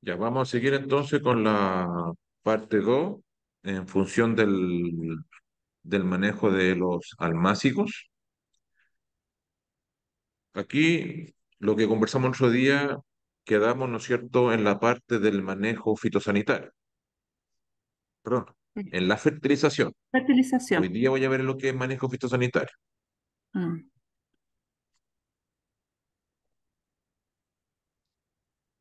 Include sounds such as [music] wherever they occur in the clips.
Ya vamos a seguir entonces con la parte 2 en función del, del manejo de los almácigos. Aquí lo que conversamos otro día quedamos, ¿no es cierto?, en la parte del manejo fitosanitario. Perdón, en la fertilización. Fertilización. Hoy día voy a ver lo que es manejo fitosanitario. Mm.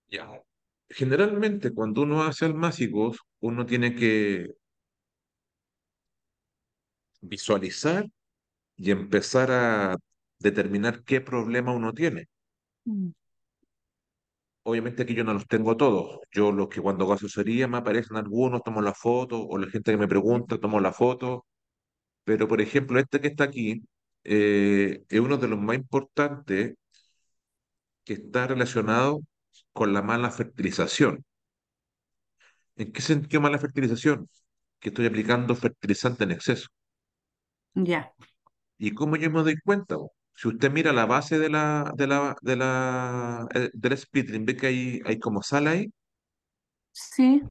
Ya generalmente cuando uno hace almácigos, uno tiene que visualizar y empezar a determinar qué problema uno tiene. Mm. Obviamente aquí yo no los tengo todos. Yo los que cuando hago asesoría me aparecen algunos, tomo la foto, o la gente que me pregunta, tomo la foto. Pero por ejemplo, este que está aquí eh, es uno de los más importantes que está relacionado con la mala fertilización. ¿En qué sentido mala fertilización? Que estoy aplicando fertilizante en exceso. Ya. ¿Y cómo yo me doy cuenta? Si usted mira la base de la, de la, de la, eh, del split ve que hay, hay como sal ahí. Sí.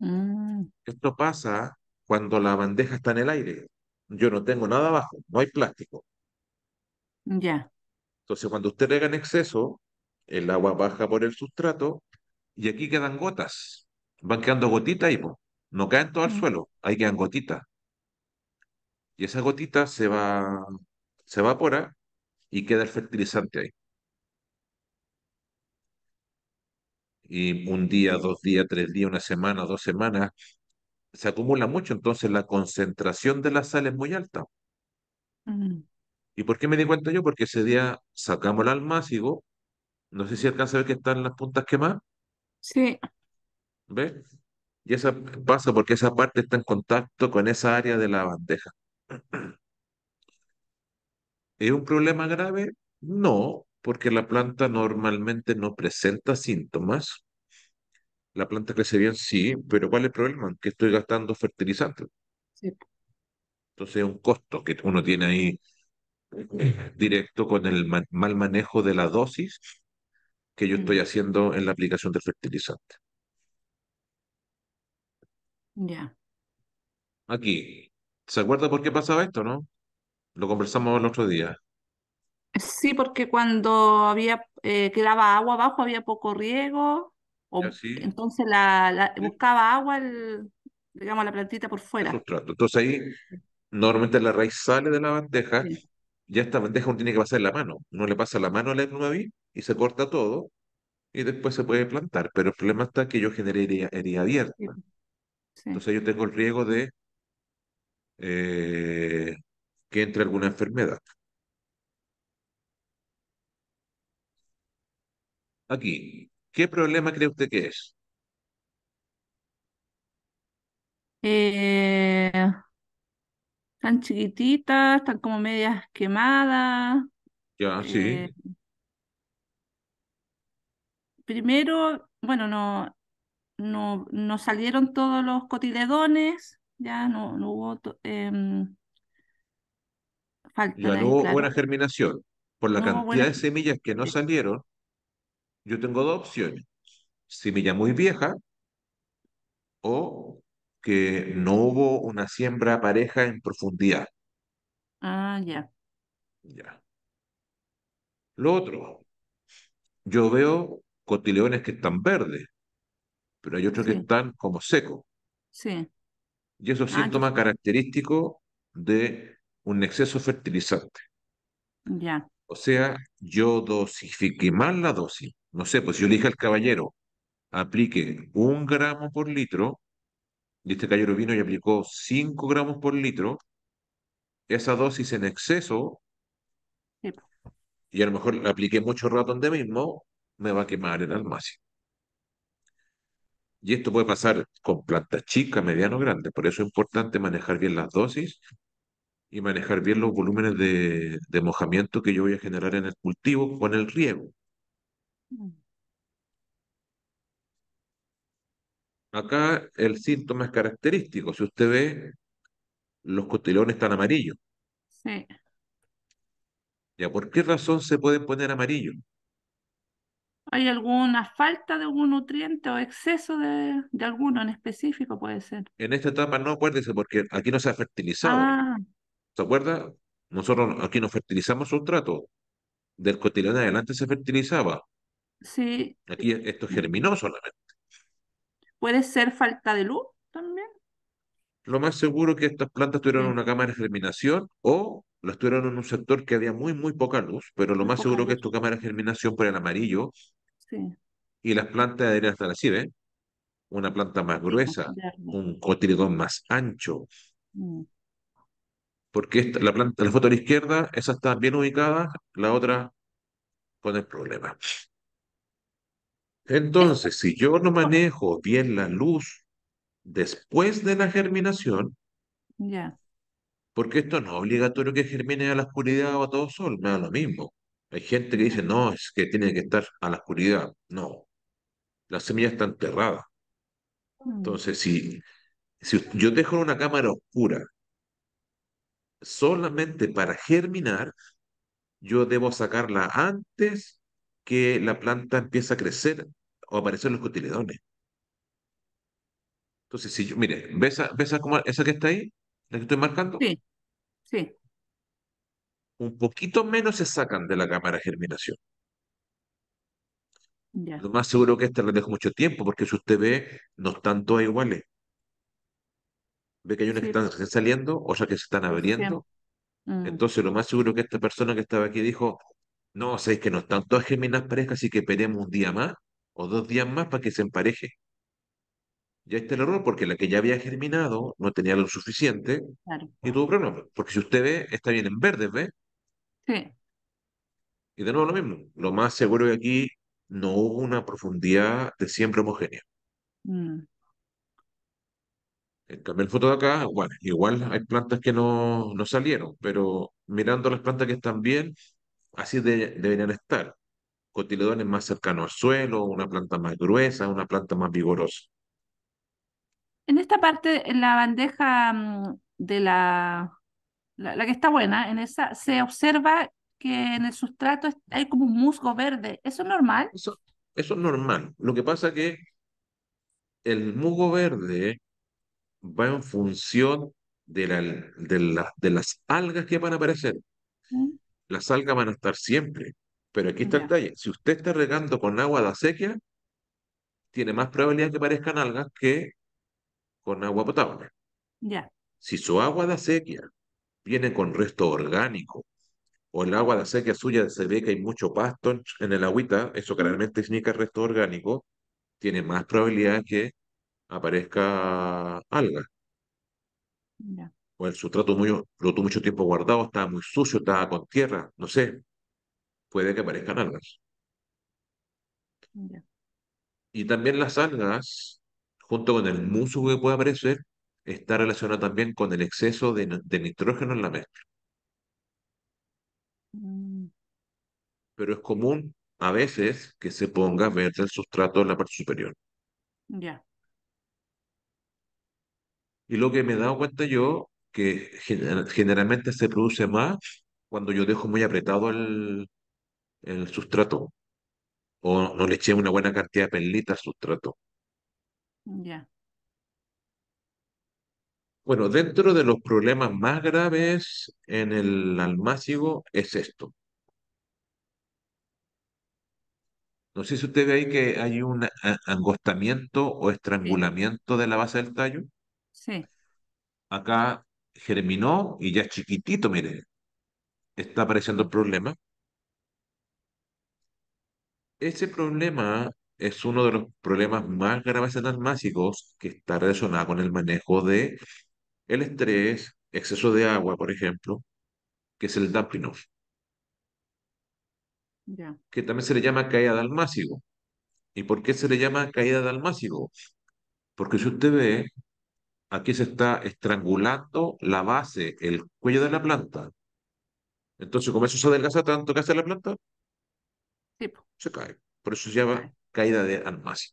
Mm. Esto pasa cuando la bandeja está en el aire. Yo no tengo nada abajo, no hay plástico. Ya. Entonces, cuando usted rega en exceso, el agua baja por el sustrato y aquí quedan gotas. Van quedando gotitas y no caen todo al mm. suelo, ahí quedan gotitas. Y esa gotita se va, se evapora y queda el fertilizante ahí. Y un día, dos días, tres días, una semana, dos semanas, se acumula mucho, entonces la concentración de la sal es muy alta. Mm. ¿Y por qué me di cuenta yo? Porque ese día sacamos el almácigo no sé si alcanza a ver que están las puntas quemadas. Sí. ¿Ves? Y esa pasa porque esa parte está en contacto con esa área de la bandeja. [clears throat] ¿Es un problema grave? No, porque la planta normalmente no presenta síntomas. La planta crece bien, sí, pero ¿cuál es el problema? Que estoy gastando fertilizante. Sí. Entonces es un costo que uno tiene ahí eh, directo con el mal manejo de la dosis que yo estoy haciendo en la aplicación del fertilizante. Ya. Aquí, ¿se acuerda por qué pasaba esto, no? Lo conversamos el otro día. Sí, porque cuando había eh, quedaba agua abajo había poco riego, o, entonces la, buscaba agua, el, digamos, la plantita por fuera. Entonces ahí normalmente la raíz sale de la bandeja sí ya esta bandeja uno tiene que pasar la mano. no le pasa la mano a la vi y se corta todo y después se puede plantar. Pero el problema está que yo generé herida, abierta. Entonces yo tengo el riesgo de eh, que entre alguna enfermedad. Aquí, ¿qué problema cree usted que es? Eh, están chiquititas, están como medias quemadas. Ya, sí. Eh, primero, bueno, no, no, no salieron todos los cotiledones, ya no, no hubo em, falta. Ya no hubo buena germinación. Por la cantidad de semillas que no salieron, yo tengo dos opciones. Semilla muy vieja o que no hubo una siembra pareja en profundidad. Ah, ya. Ya. Lo otro, yo veo cotileones que están verdes, pero hay otros que están como secos. Sí. Y eso es ah, síntoma característico de un exceso fertilizante. Ya. O sea, yo dosifiqué mal la dosis. No sé, pues si yo le dije al caballero, aplique un gramo por litro, y este caballero vino y aplicó 5 gramos por litro, esa dosis en exceso, y a lo mejor la apliqué mucho rato de mismo, me va a quemar el almacén. Y esto puede pasar con plantas chicas, mediano, grandes. Por eso es importante manejar bien las dosis y manejar bien los volúmenes de, de mojamiento que yo voy a generar en el cultivo con el riego. Mm. Acá el síntoma es característico. Si usted ve, los cotilones están amarillos. Sí. ¿Ya por qué razón se pueden poner amarillos? ¿Hay alguna falta de algún nutriente o exceso de, alguno en específico puede ser? En esta etapa no, acuérdese, porque aquí no se ha fertilizado. Ah. ¿Se acuerda? Nosotros aquí no fertilizamos trato. Del cotilón adelante se fertilizaba. Sí. Aquí esto germinó solamente. ¿Puede ser falta de luz también? Lo más seguro es que estas plantas tuvieron una cámara de germinación o las tuvieron en un sector que había muy, muy poca luz, pero lo más seguro que es tu cámara de germinación por el amarillo. Sí. Y las plantas adheridas hasta la CIBE, una planta más gruesa, un cotiledón más ancho. Mm. Porque la, planta, la foto a la izquierda, esa está bien ubicada, la otra con el problema. Entonces, si yo no manejo bien la luz después de la germinación, porque esto no es obligatorio que germine a la oscuridad o a todo sol, me da lo mismo. Hay gente que dice, no, es que tiene que estar a la oscuridad. No, la semilla está enterrada. Mm. Entonces, si, si yo dejo una cámara oscura solamente para germinar, yo debo sacarla antes que la planta empiece a crecer o aparecen los cotiledones. Entonces, si yo, mire, ¿ves, como, esa que está ahí? ¿La que estoy marcando? Sí, sí. Un poquito menos se sacan de la cámara de germinación. Lo más seguro que esta le dejo mucho tiempo, porque si usted ve, no están todas iguales. Ve que hay unas que están saliendo, otras que se están abriendo. Mm. Entonces, lo más seguro que esta persona que estaba aquí dijo, no, sabéis que no están todas germinadas parejas, y que esperemos un día más o dos días más para que se empareje. Ya está el error, porque la que ya había germinado no tenía lo suficiente y tuvo problemas. Porque si usted ve, está bien en verde, ¿ve? Sí. Y de nuevo lo mismo. Lo más seguro que aquí no hubo una profundidad de siempre homogénea. Mm. En cambio, el foto de acá, bueno, igual hay plantas que no, no salieron, pero mirando las plantas que están bien, así deberían estar cotiledones más cercanos al suelo, una planta más gruesa, una planta más vigorosa. En esta parte, en la bandeja mm, de la, la, que está buena, en esa se observa que en el sustrato hay como un musgo verde. ¿Eso es normal? Eso, es normal. Lo que pasa que el musgo verde va en función de, la, de, las de las algas que van a aparecer. Mm. Las algas van a estar siempre, pero aquí está el detalle. Si usted está regando con agua de acequia, tiene más probabilidad que aparezcan algas que con agua potable. Ya. Si su agua de acequia viene con resto orgánico, o el agua de acequia suya se ve que hay mucho pasto en el agüita, eso claramente significa resto orgánico, tiene más probabilidad que aparezca alga. O el sustrato muy, lo tuvo mucho tiempo guardado, estaba muy sucio, estaba con tierra, no sé, puede que aparezcan algas. Y también las algas, junto con el musgo que puede aparecer, está relacionado también con el exceso de, nitrógeno en la mezcla. Mm. Pero es común a veces que se ponga verde el sustrato en la parte superior. Ya. Y lo que me he dado cuenta yo, que generalmente se produce más cuando yo dejo muy apretado el, el sustrato. O no le eché una buena cantidad de perlita al sustrato. Ya. Bueno, dentro de los problemas más graves en el almácigo es esto. No sé si usted ve ahí que hay un angostamiento o estrangulamiento de la base del tallo. Sí. Acá germinó y ya chiquitito, mire, está apareciendo el problema. Ese problema es uno de los problemas más graves en que está relacionado con el manejo de el estrés, exceso de agua, por ejemplo, que es el que también se le llama caída de ¿Y por qué se le llama caída de Porque si usted ve, aquí se está estrangulando la base, el cuello de la planta. Entonces, como eso se adelgaza tanto que hace la planta, se cae. Por eso se llama caída de Anmasia.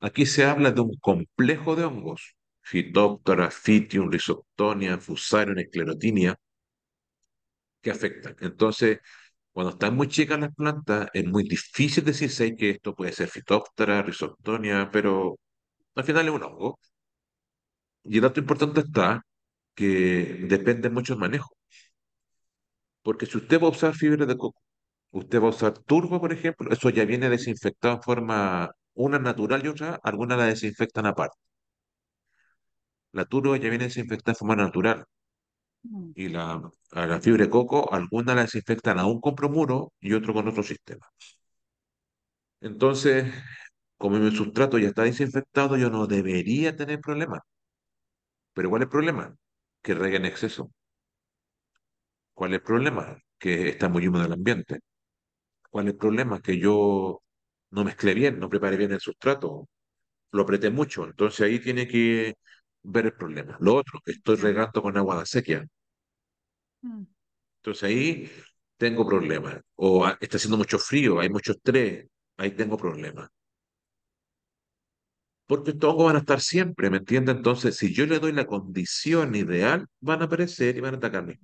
Aquí se habla de un complejo de hongos, Phytophthora, fitium, Rhizoctonia, Fusarium, Esclerotinia, que afectan. Entonces, cuando están muy chicas las plantas, es muy difícil decirse que esto puede ser Phytophthora, Rhizoctonia, pero al final es un hongo. Y el dato importante está que depende mucho del manejo. Porque si usted va a usar fibra de coco Usted va a usar turbo, por ejemplo, eso ya viene desinfectado en forma, una natural y otra, algunas la desinfectan aparte. La turbo ya viene desinfectada en forma natural. Mm. Y la, la fibra coco, algunas la desinfectan aún con promuro y otro con otro sistema. Entonces, como mi sustrato ya está desinfectado, yo no debería tener problemas. Pero ¿cuál es el problema? Que rega en exceso. ¿Cuál es el problema? Que está muy húmedo el ambiente. ¿Cuál es el problema? Que yo no mezclé bien, no preparé bien el sustrato, lo apreté mucho. Entonces ahí tiene que ver el problema. Lo otro, que estoy regando con agua de acequia. Mm. Entonces ahí tengo problemas. O ah, está haciendo mucho frío, hay mucho estrés, ahí tengo problemas. Porque estos hongos van a estar siempre, ¿me entiendes? Entonces, si yo le doy la condición ideal, van a aparecer y van a atacarme.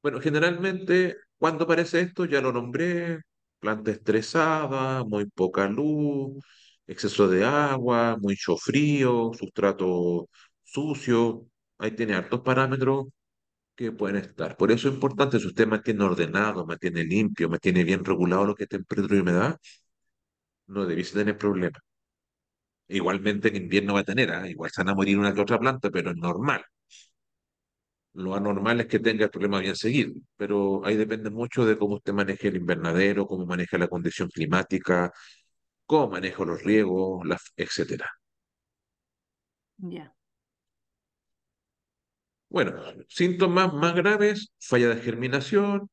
Bueno, generalmente, cuando aparece esto, ya lo nombré, planta estresada, muy poca luz, exceso de agua, mucho frío, sustrato sucio, ahí tiene hartos parámetros que pueden estar. Por eso es importante, si usted mantiene ordenado, mantiene limpio, mantiene bien regulado lo que en temperatura y humedad, no debiese tener problemas. Igualmente en invierno va a tener, ¿ah? igual se van a morir una que otra planta, pero es normal. Lo anormal es que tenga el problema bien seguido, pero ahí depende mucho de cómo usted maneje el invernadero, cómo maneja la condición climática, cómo manejo los riegos, etcétera. Ya. Bueno, síntomas más graves, falla de germinación,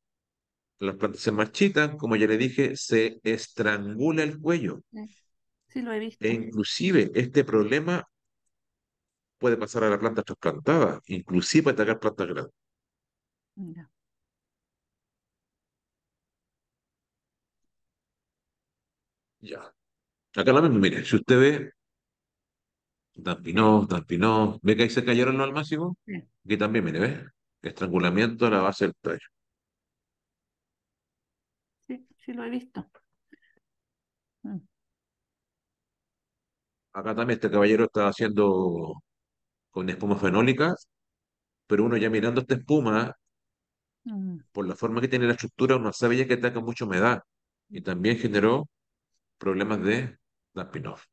las plantas se marchitan, como ya le dije, se estrangula el cuello. Mm. E inclusive este problema puede pasar a la planta trasplantada, inclusive atacar plantas grandes. Mira. Ya. Acá la mismo, mire, si usted ve Dampinó, Dampinó, ve que ahí se cayeron los almácigos, sí. aquí también, mire, ve, estrangulamiento a la base del tallo. Sí, sí lo he visto. Acá también este caballero está haciendo con espuma fenólicas, pero uno ya mirando esta espuma, por la forma que tiene la estructura, uno sabe ya que ataca mucha humedad y también generó problemas de damping off.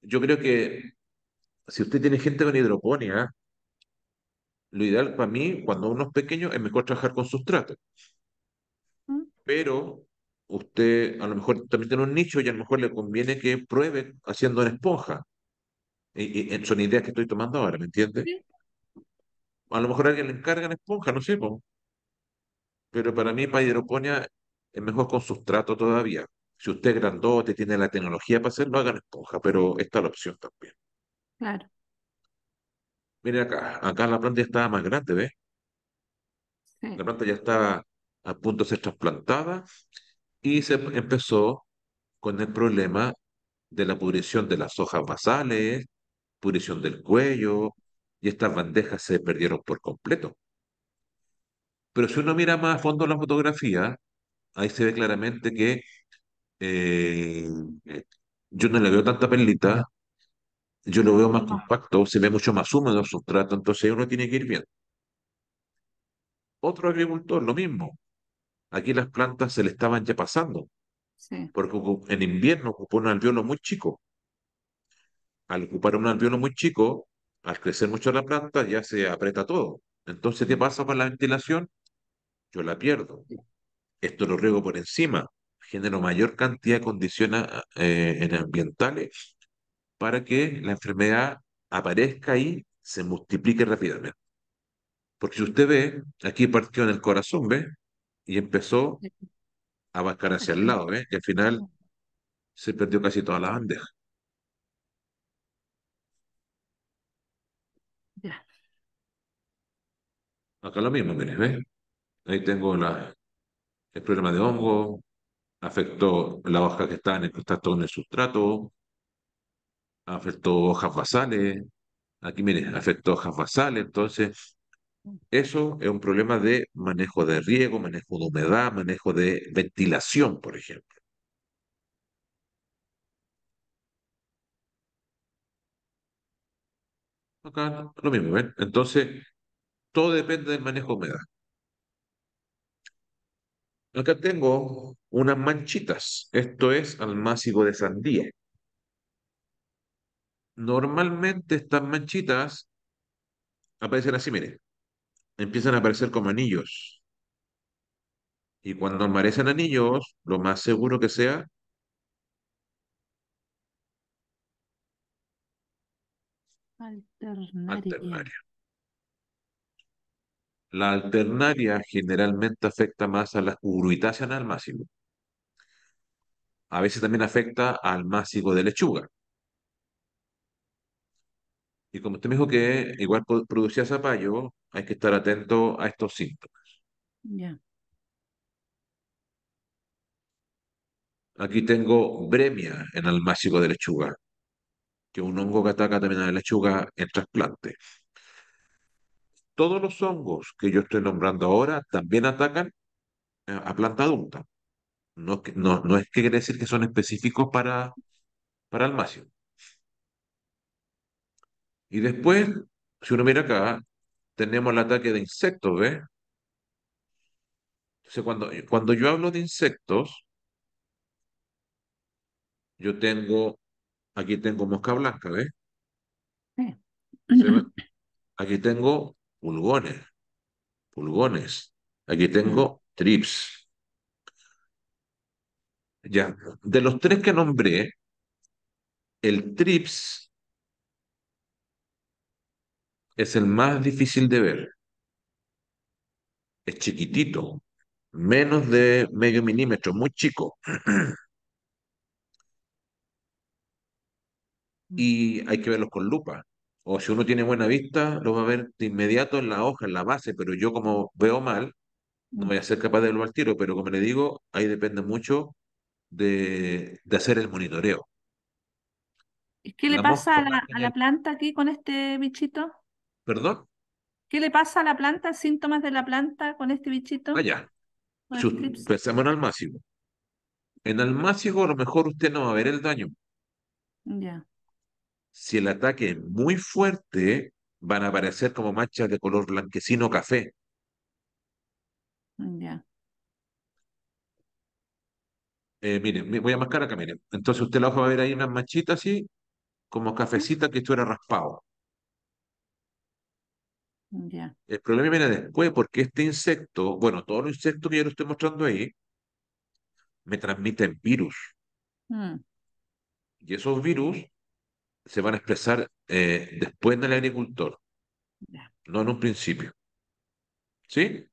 Yo creo que si usted tiene gente con hidroponía, lo ideal para mí, cuando uno es pequeño, es mejor trabajar con sustrato. Pero usted a lo mejor también tiene un nicho y a lo mejor le conviene que pruebe haciendo en esponja. Y, eh, son ideas que estoy tomando ahora, ¿me entiende? A lo mejor alguien le encarga en esponja, no sé. Pero para mí, para hidroponía, es mejor con sustrato todavía. Si usted es grandote, tiene la tecnología para hacerlo, haga en esponja, pero esta es la opción también. Claro. Mire acá, acá la planta ya estaba más grande, ¿ves? La planta ya está a punto de ser trasplantada y se empezó con el problema de la pudrición de las hojas basales, pudrición del cuello, y estas bandejas se perdieron por completo. Pero si uno mira más a fondo la fotografía, ahí se ve claramente que eh, yo no le veo tanta perlita, yo lo veo más ah. compacto, se ve mucho más húmedo el sustrato, entonces uno tiene que ir bien. Otro agricultor, lo mismo, aquí las plantas se le estaban ya pasando, porque en invierno ocupó un alveolo muy chico. Al ocupar un alveolo muy chico, al crecer mucho la planta, ya se aprieta todo. Entonces, ¿qué pasa con la ventilación? Yo la pierdo. Esto lo riego por encima. Genero mayor cantidad de condiciones eh, ambientales para que la enfermedad aparezca y se multiplique rápidamente. Porque si usted ve, aquí partió en el corazón, ¿ve? y empezó a abarcar ah, hacia el lado, ¿eh? Y al final ah. se perdió casi toda la bandeja. Ya. Acá lo mismo, miren, ¿ves? Ahí tengo el problema de hongo, afectó la hoja que está en contacto con el sustrato, afectó hojas basales, aquí miren, afectó hojas basales, entonces eso es un problema de manejo de riego, manejo de humedad, manejo de ventilación, por ejemplo. Acá lo mismo, ¿ven? Entonces, todo depende del manejo de humedad. Acá tengo unas manchitas. Esto es almácigo de sandía. Normalmente estas manchitas aparecen así, miren empiezan a aparecer como anillos. Y cuando aparecen anillos, lo más seguro que sea, Alternaria. La alternaria generalmente afecta más a la uruitáceas al máximo. A veces también afecta al máximo de lechuga. Y como usted me dijo que igual producía zapallo, hay que estar atento a estos síntomas. Ya. Aquí tengo bremia en el de lechuga, que es un hongo que ataca también a la lechuga en trasplante. Todos los hongos que yo estoy nombrando ahora también atacan a planta adulta. No, es que- no, quiere decir que son específicos para, para el y después, si uno mira acá, tenemos el ataque de insectos, ¿ves? Entonces, cuando, cuando yo hablo de insectos, yo tengo, aquí tengo mosca blanca, ¿ves? [clears throat] Aquí tengo pulgones, pulgones. Aquí tengo trips. Ya, de los tres que nombré, el trips es el más difícil de ver. Es chiquitito, menos de medio milímetro, muy chico. Mm. y hay que verlos con lupa. O si uno tiene buena vista, Lo va a ver de inmediato en la hoja, en la base, pero yo como veo mal, no voy a ser capaz de verlo al tiro, pero como le digo, ahí depende mucho de, hacer el monitoreo. ¿Qué le pasa a la, planta aquí con este bichito? ¿Perdón? ¿Qué le pasa a la planta, síntomas de la planta con este bichito? Allá. Ah, pensemos en almácigo. En almácigo a lo mejor usted no va a ver el daño. Ya. Si el ataque es muy fuerte, van a aparecer como manchas de color blanquecino café. Ya. Eh, miren, voy a mascar acá, miren. Entonces usted la va a ver ahí unas manchitas así, como cafecita que estuviera raspado. El problema viene después porque este insecto, bueno, todos los insectos que yo le estoy mostrando ahí, me transmiten virus. Mm. Y esos virus se van a expresar eh, después del agricultor, no en un principio. ¿Sí?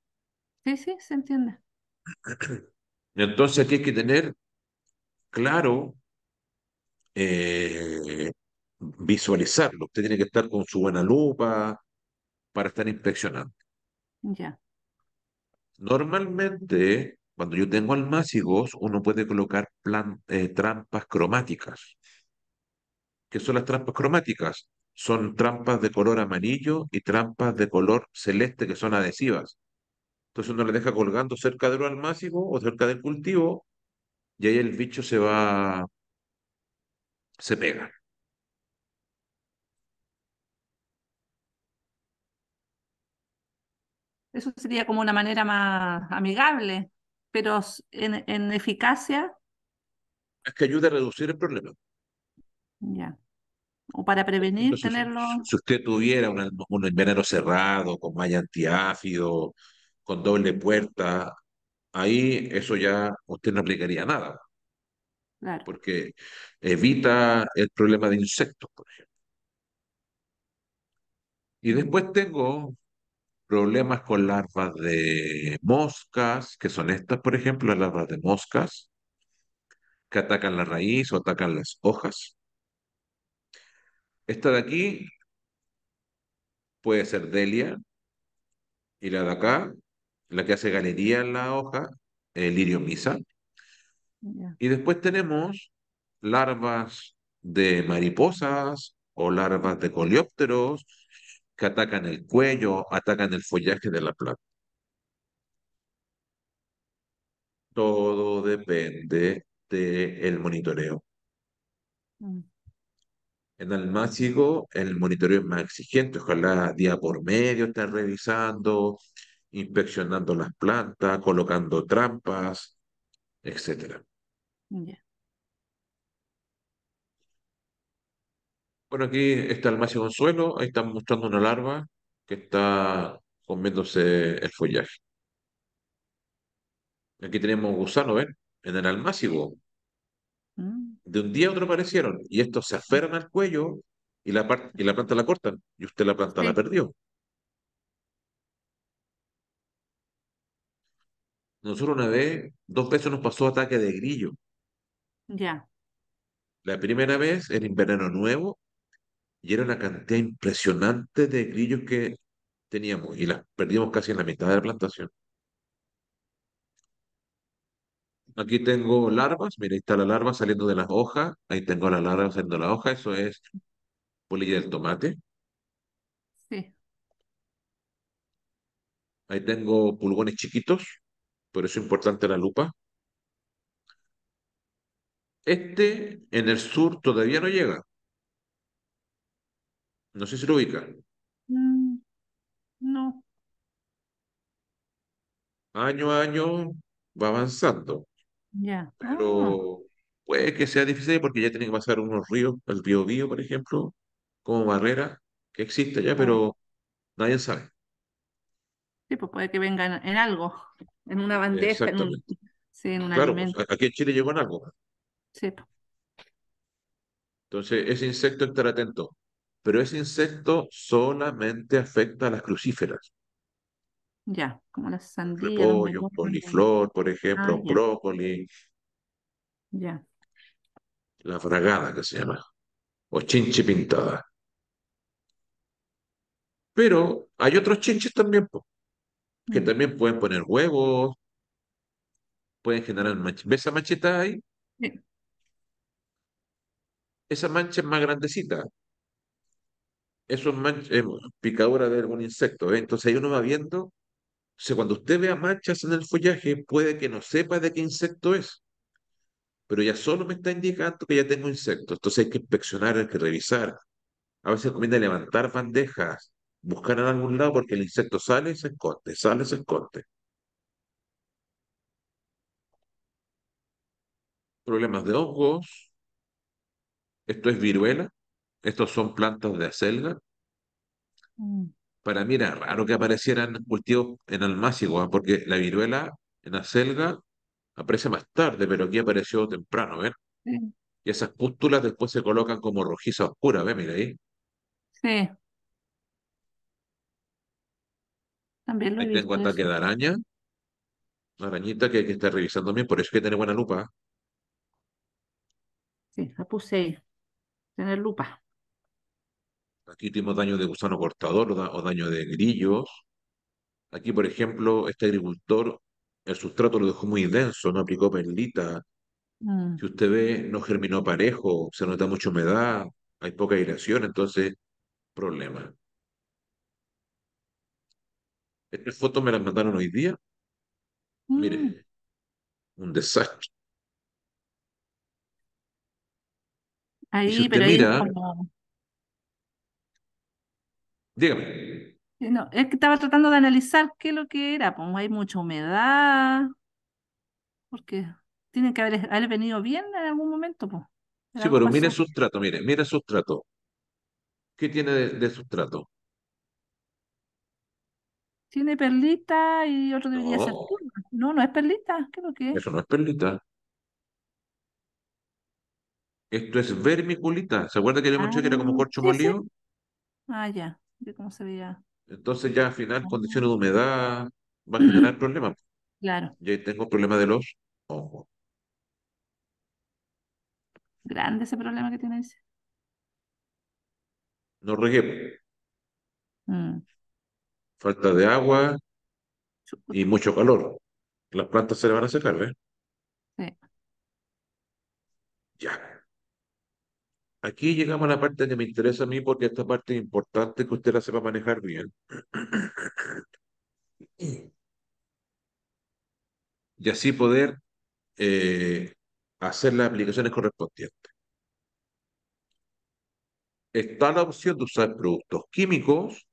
Sí, sí, se entiende. [clears throat] Entonces aquí hay que tener claro, eh, visualizarlo. Usted tiene que estar con su buena lupa, para estar inspeccionando. Ya. Normalmente, cuando yo tengo almácigos, uno puede colocar eh, trampas cromáticas. ¿Qué son las trampas cromáticas? Son trampas de color amarillo y trampas de color celeste que son adhesivas. Entonces uno le deja colgando cerca de los almácigo o cerca del cultivo y ahí el bicho se va, se pega. Eso sería como una manera más amigable, pero en, eficacia. Es que ayuda a reducir el problema. Ya. O para prevenir tenerlo. Si, usted tuviera un enveneno cerrado, con malla antiácido, con doble puerta, ahí eso ya usted no aplicaría nada. Claro. Porque evita el problema de insectos, por ejemplo. Y después tengo problemas con larvas de moscas, que son estas, por ejemplo, las larvas de moscas, que atacan la raíz o atacan las hojas. Esta de aquí puede ser Delia, y la de acá, la que hace galería en la hoja, el lirio Y después tenemos larvas de mariposas o larvas de coleópteros que atacan el cuello, atacan el follaje de la planta. Todo depende del monitoreo. Mm. En En máximo el monitoreo es más exigente, ojalá día por medio estén revisando, inspeccionando las plantas, colocando trampas, etc. Bueno, aquí está el en suelo. ahí estamos mostrando una larva que está comiéndose el follaje. Aquí tenemos gusano, ¿ven? En el almácigo. Mm. De un día a otro aparecieron y estos se aferran al cuello y la, y la planta la cortan y usted la planta la perdió. Nosotros una vez, dos veces nos pasó ataque de grillo. Ya. La primera vez era verano nuevo y era una cantidad impresionante de grillos que teníamos y las perdimos casi en la mitad de la plantación. Aquí tengo larvas, mira, ahí está la larva saliendo de las hojas, ahí tengo la larva saliendo de la hoja, eso es polilla del tomate. Sí. Ahí tengo pulgones chiquitos, por eso es importante la lupa. Este en el sur todavía no llega, no sé si lo ubican. Mm, no. Año a año va avanzando. Ya. Pero ah. puede que sea difícil porque ya tiene que pasar unos ríos, el río Bío, por ejemplo, como barrera que existe ya, pero nadie sabe. Sí, pues puede que vengan en algo, en una bandeja, en un, sí, en un pues, alimento. aquí en Chile llegó en algo. Sí. Pues. Entonces, ese insecto estar atento pero ese insecto solamente afecta a las crucíferas. Ya, como las sandías. Pollo, poliflor, coliflor, por ejemplo, ah, brócoli. Ya. La fragada que se llama, o chinche pintada. Pero hay otros chinches también, que mm. también pueden poner huevos, pueden generar manchas. ¿Ves esa manchita ahí? Sí. Esa mancha es más grandecita, eso es eh, picadura de algún insecto. ¿eh? Entonces ahí uno va viendo, o sea, cuando usted vea manchas en el follaje, puede que no sepa de qué insecto es, pero ya solo me está indicando que ya tengo insectos. Entonces hay que inspeccionar, hay que revisar. A veces conviene levantar bandejas, buscar en algún lado porque el insecto sale y se esconde, sale y se esconde. Problemas de hongos. Esto es viruela. Estos son plantas de acelga. Mm. Para mí era raro que aparecieran cultivos en el ¿ah? porque la viruela en acelga aparece más tarde, pero aquí apareció temprano, ¿ver? Y esas pústulas después se colocan como rojiza oscura, ¿ven? Mira ahí. Sí. También lo Ahí tengo hasta que de araña. Una arañita que hay que estar revisando bien, por eso hay que tener buena lupa. ¿ah? Sí, la puse Tener lupa. Aquí tuvimos daño de gusano cortador o, daño de grillos. Aquí, por ejemplo, este agricultor, el sustrato lo dejó muy denso, no aplicó perlita. Mm. Si usted ve, no germinó parejo, se nota mucha humedad, hay poca aireación, entonces, problema. Estas fotos me las mandaron hoy día. Mire, mm. un desastre. Ahí, pero mira, ahí Dígame. Eh, no, es que estaba tratando de analizar qué es lo que era. Pues hay mucha humedad. Porque tiene que haber, haber venido bien en algún momento. Pues. Sí, pero mire sustrato, mire, mire sustrato. ¿Qué tiene de, sustrato? Tiene perlita y otro debería ser oh. No, no es perlita. ¿Qué lo que Eso no es perlita. Esto es vermiculita. ¿Se acuerda que le ah, que era como corcho sí, Ah, ya. Entonces ya al final condiciones de humedad van a generar [clears throat] problemas. Claro. Y ahí tengo problemas de los ojos. Grande ese problema que tienes. No regué. Mm. Falta de agua y mucho calor. Las plantas se le van a secar, ¿eh? Sí. Ya aquí llegamos a la parte que me interesa a mí porque esta parte es importante que usted la sepa manejar bien. [clears throat] Y así poder eh, hacer las aplicaciones correspondientes. Está la opción de usar productos químicos,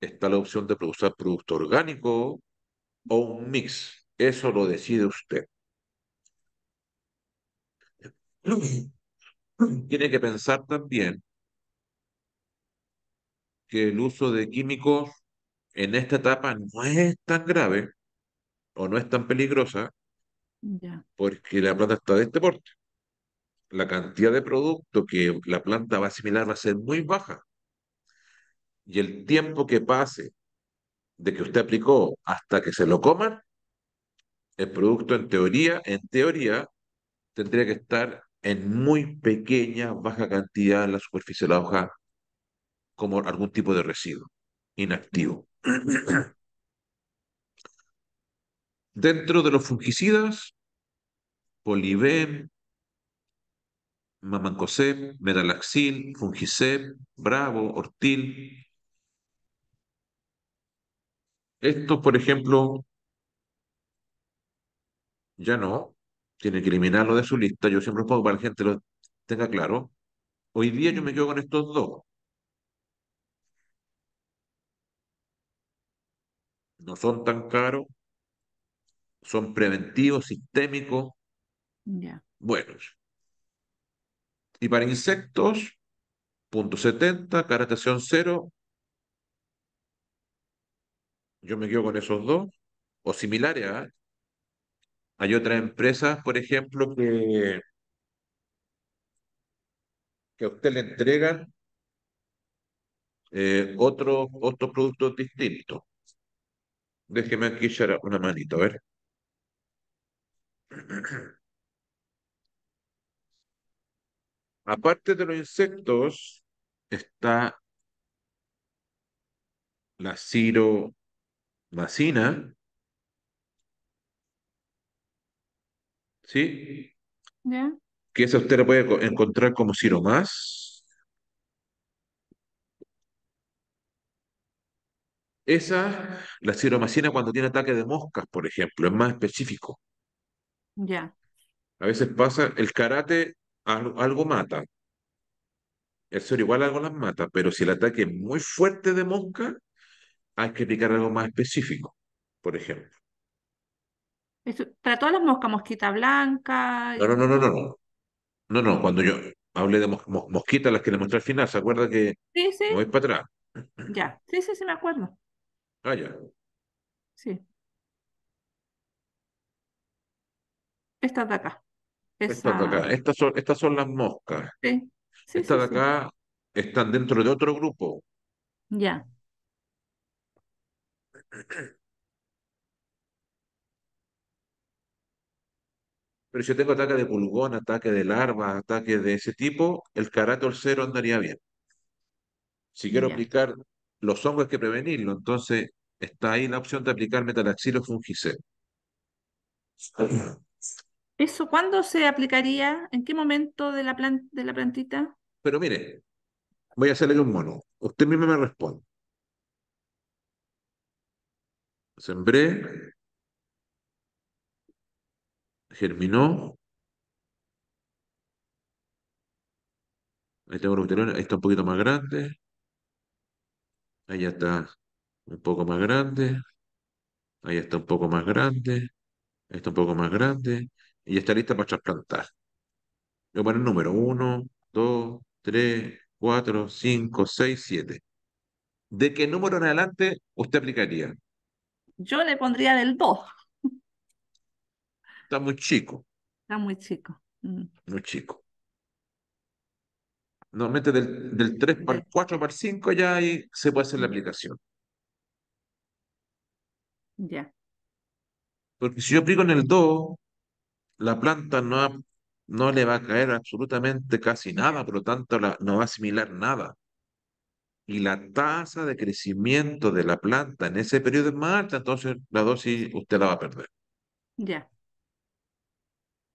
está la opción de usar producto orgánico o un mix. Eso lo decide usted. [clears throat] [clears throat] tiene que pensar también que el uso de químicos en esta etapa no es tan grave o no es tan peligrosa porque la planta está de este porte. La cantidad de producto que la planta va a asimilar va a ser muy baja. Y el tiempo que pase de que usted aplicó hasta que se lo coman, el producto en teoría, en teoría, tendría que estar en muy pequeña, baja cantidad en la superficie de la hoja como algún tipo de residuo inactivo. [clears throat] Dentro de los fungicidas, Polivem, mamancosem, medalaxil, fungicem, Bravo, Ortil. Estos, por ejemplo, ya no, tiene que eliminarlo de su lista. Yo siempre pongo para que la gente lo tenga claro. Hoy día yo me quedo con estos dos. No son tan caros, son preventivos, sistémicos, buenos. Y para insectos, punto 70, caracterización cero. Yo me quedo con esos dos, o similares a, ¿ah? Hay otras empresas, por ejemplo, que, que a usted le entregan eh, otros productos distintos. Déjeme aquí echar una manito, a ver. [clears throat] Aparte de los insectos, está la ciromacina, ¿sí? ¿Ya? Que esa usted la puede encontrar como ciromas más. Esa, la siromacina cuando tiene ataque de moscas, por ejemplo, es más específico. Ya. A veces pasa, el karate algo, mata. El ser igual algo las mata, pero si el ataque es muy fuerte de mosca, hay que aplicar algo más específico, por ejemplo para todas las moscas, mosquita blanca. No, no, no, no, no, no. No, cuando yo hablé de mosquitas, las que le mostré al final, ¿se acuerda que sí, voy para atrás? Ya, sí, sí, sí, me acuerdo. Ah, ya. Sí. Estas de acá. Estas de acá. Estas son, estas son las moscas. Sí. sí estas de acá están dentro de otro grupo. Ya. Pero si yo tengo ataque de pulgón, ataque de larva, ataque de ese tipo, el carácter cero andaría bien. Si quiero aplicar los hongos hay que prevenirlo, entonces está ahí la opción de aplicar metalaxilo o ¿Eso cuándo se aplicaría? ¿En qué momento de la de la plantita? Pero mire, voy a hacerle un mono. Usted mismo me responde. Sembré, germinó. Ahí tengo los interiores, ahí está un poquito más grande. Ahí ya está un poco más grande. Ahí está un poco más grande. Ahí está un poco más grande. Y está lista para trasplantar. Voy a poner el número 1, 2, 3, 4, 5, 6, 7. ¿De qué número en adelante usted aplicaría? Yo le pondría del 2. Está muy chico. Está muy chico. Mm. Muy chico. Normalmente del, del 3 para el 4 para el 5 ya ahí se puede hacer la aplicación. Ya. Porque si yo aplico en el 2, la planta no, no le va a caer absolutamente casi nada, por lo tanto la, no va a asimilar nada. Y la tasa de crecimiento de la planta en ese periodo es más alta, entonces la dosis usted la va a perder. Ya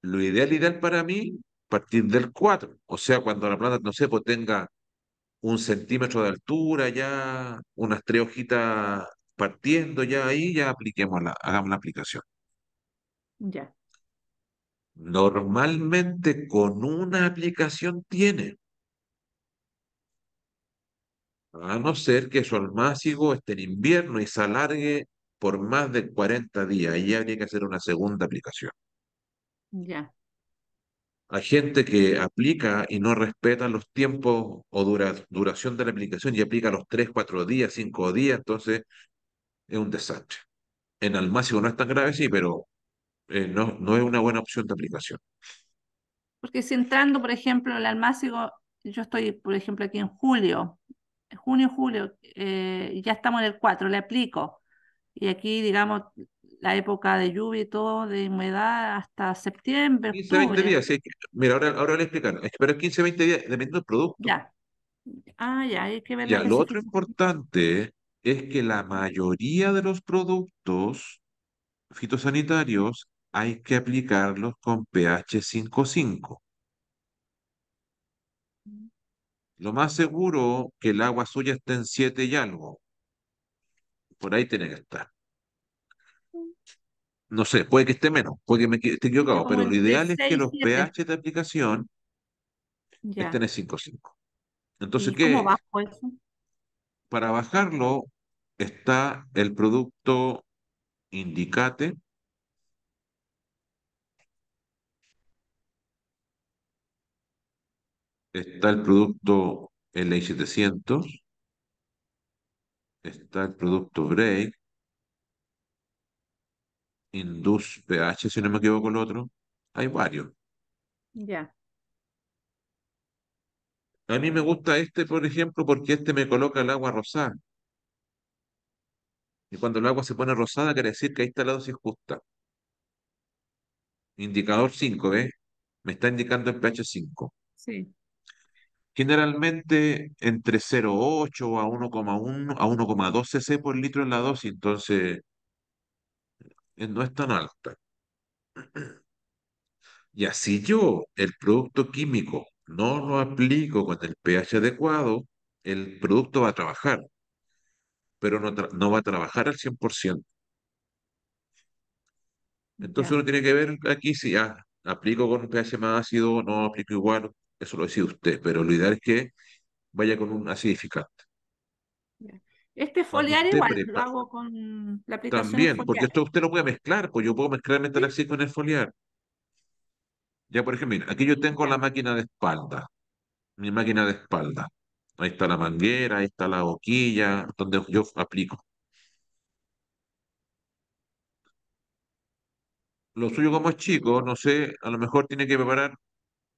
lo ideal, ideal para mí, partir del 4. O sea, cuando la planta, no sé, pues tenga un centímetro de altura, ya unas tres hojitas partiendo ya ahí, ya apliquemos la, hagamos la aplicación. Ya. Normalmente con una aplicación tiene. A no ser que su almácigo esté en invierno y se alargue por más de 40 días. Ahí habría que hacer una segunda aplicación. Ya. Hay gente que aplica y no respeta los tiempos o duración de la aplicación y aplica los tres, cuatro días, cinco días, entonces es un desastre. En almacigo no es tan grave, sí, pero eh, no, no es una buena opción de aplicación. Porque si entrando, por ejemplo, en el almacigo yo estoy, por ejemplo, aquí en julio, junio, julio, eh, ya estamos en el 4, le aplico. Y aquí, digamos, la época de lluvia y todo, de humedad, hasta septiembre. 15, 20 días, sí. Mira, ahora, ahora le explicaron. espero 15, 20 días, dependiendo del producto. Ya. Ah, ya, hay que ver. Ya, lo otro importante es que la mayoría de los productos fitosanitarios hay que aplicarlos con pH 5.5. Lo más seguro que el agua suya esté en 7 y algo. Por ahí tiene que estar. No sé, puede que esté menos, puede que me esté equivocado, pero lo ideal es que los pH de aplicación estén en 5.5. Entonces, ¿qué? ¿Cómo bajo eso? Para bajarlo está el producto indicate. Está el producto la 700 Está el producto Break. Indus PH, si no me equivoco, el otro. Hay varios. Ya. A mí me gusta este, por ejemplo, porque este me coloca el agua rosada. Y cuando el agua se pone rosada, quiere decir que ahí está la dosis justa. Indicador 5, ¿ves? ¿eh? Me está indicando el pH 5. Sí. Generalmente entre 0,8 a 1,1 a 1,2 cc por litro en la dosis. Entonces, eh, no es tan alta. Y así yo el producto químico no lo aplico con el pH adecuado, el producto va a trabajar, pero no, va a trabajar al 100%. Entonces uno tiene que ver aquí si ah, aplico con un pH más ácido, no aplico igual, eso lo decide usted, pero lo ideal es que vaya con un acidificante. Este foliar igual lo hago con la aplicación. También, porque esto usted lo puede mezclar, pues yo puedo mezclar el en con el foliar. Ya, por ejemplo, mira, aquí yo tengo la máquina de espalda, mi máquina de espalda. Ahí está la manguera, ahí está la boquilla, donde yo aplico. Lo suyo como es chico, no sé, a lo mejor tiene que preparar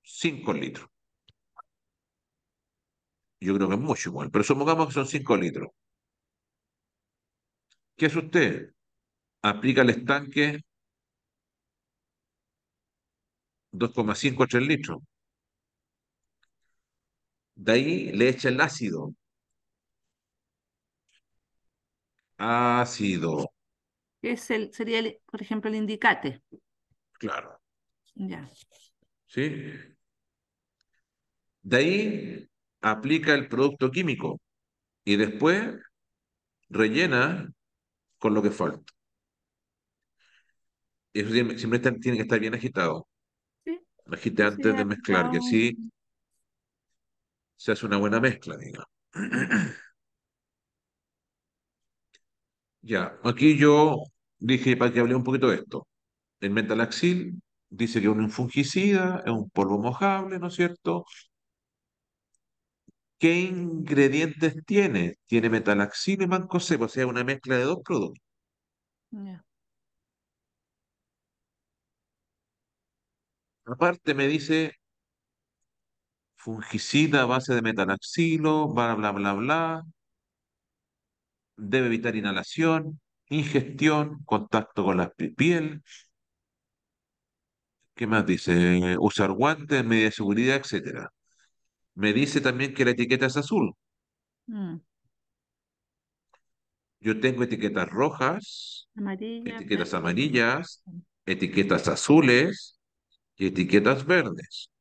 5 litros. Yo creo que es mucho igual, pero supongamos que son 5 litros. ¿Qué es usted? Aplica el estanque 2,5 3 litros. De ahí le echa el ácido. Ácido. Es el, sería, por ejemplo, el indicate. Claro. Ya. ¿Sí? De ahí aplica el producto químico y después rellena con lo que falta. Eso siempre tiene que estar bien agitado. Sí. Agite antes de mezclar, que así se hace una buena mezcla, digamos. [clears throat] ya, aquí yo dije para que hable un poquito de esto. El metalaxil dice que es un fungicida, es un polvo mojable, ¿no es cierto? ¿Qué ingredientes tiene? Tiene metalaxil y mancozeb, o sea, una mezcla de dos productos. Aparte me dice fungicida a base de metalaxilo, bla, bla, bla, bla. Debe evitar inhalación, ingestión, contacto con la piel. ¿Qué más dice? Usar guantes, media de seguridad, etcétera me dice también que la etiqueta es azul. Mm. Yo tengo etiquetas rojas, etiquetas amarillas, etiquetas azules y etiquetas verdes.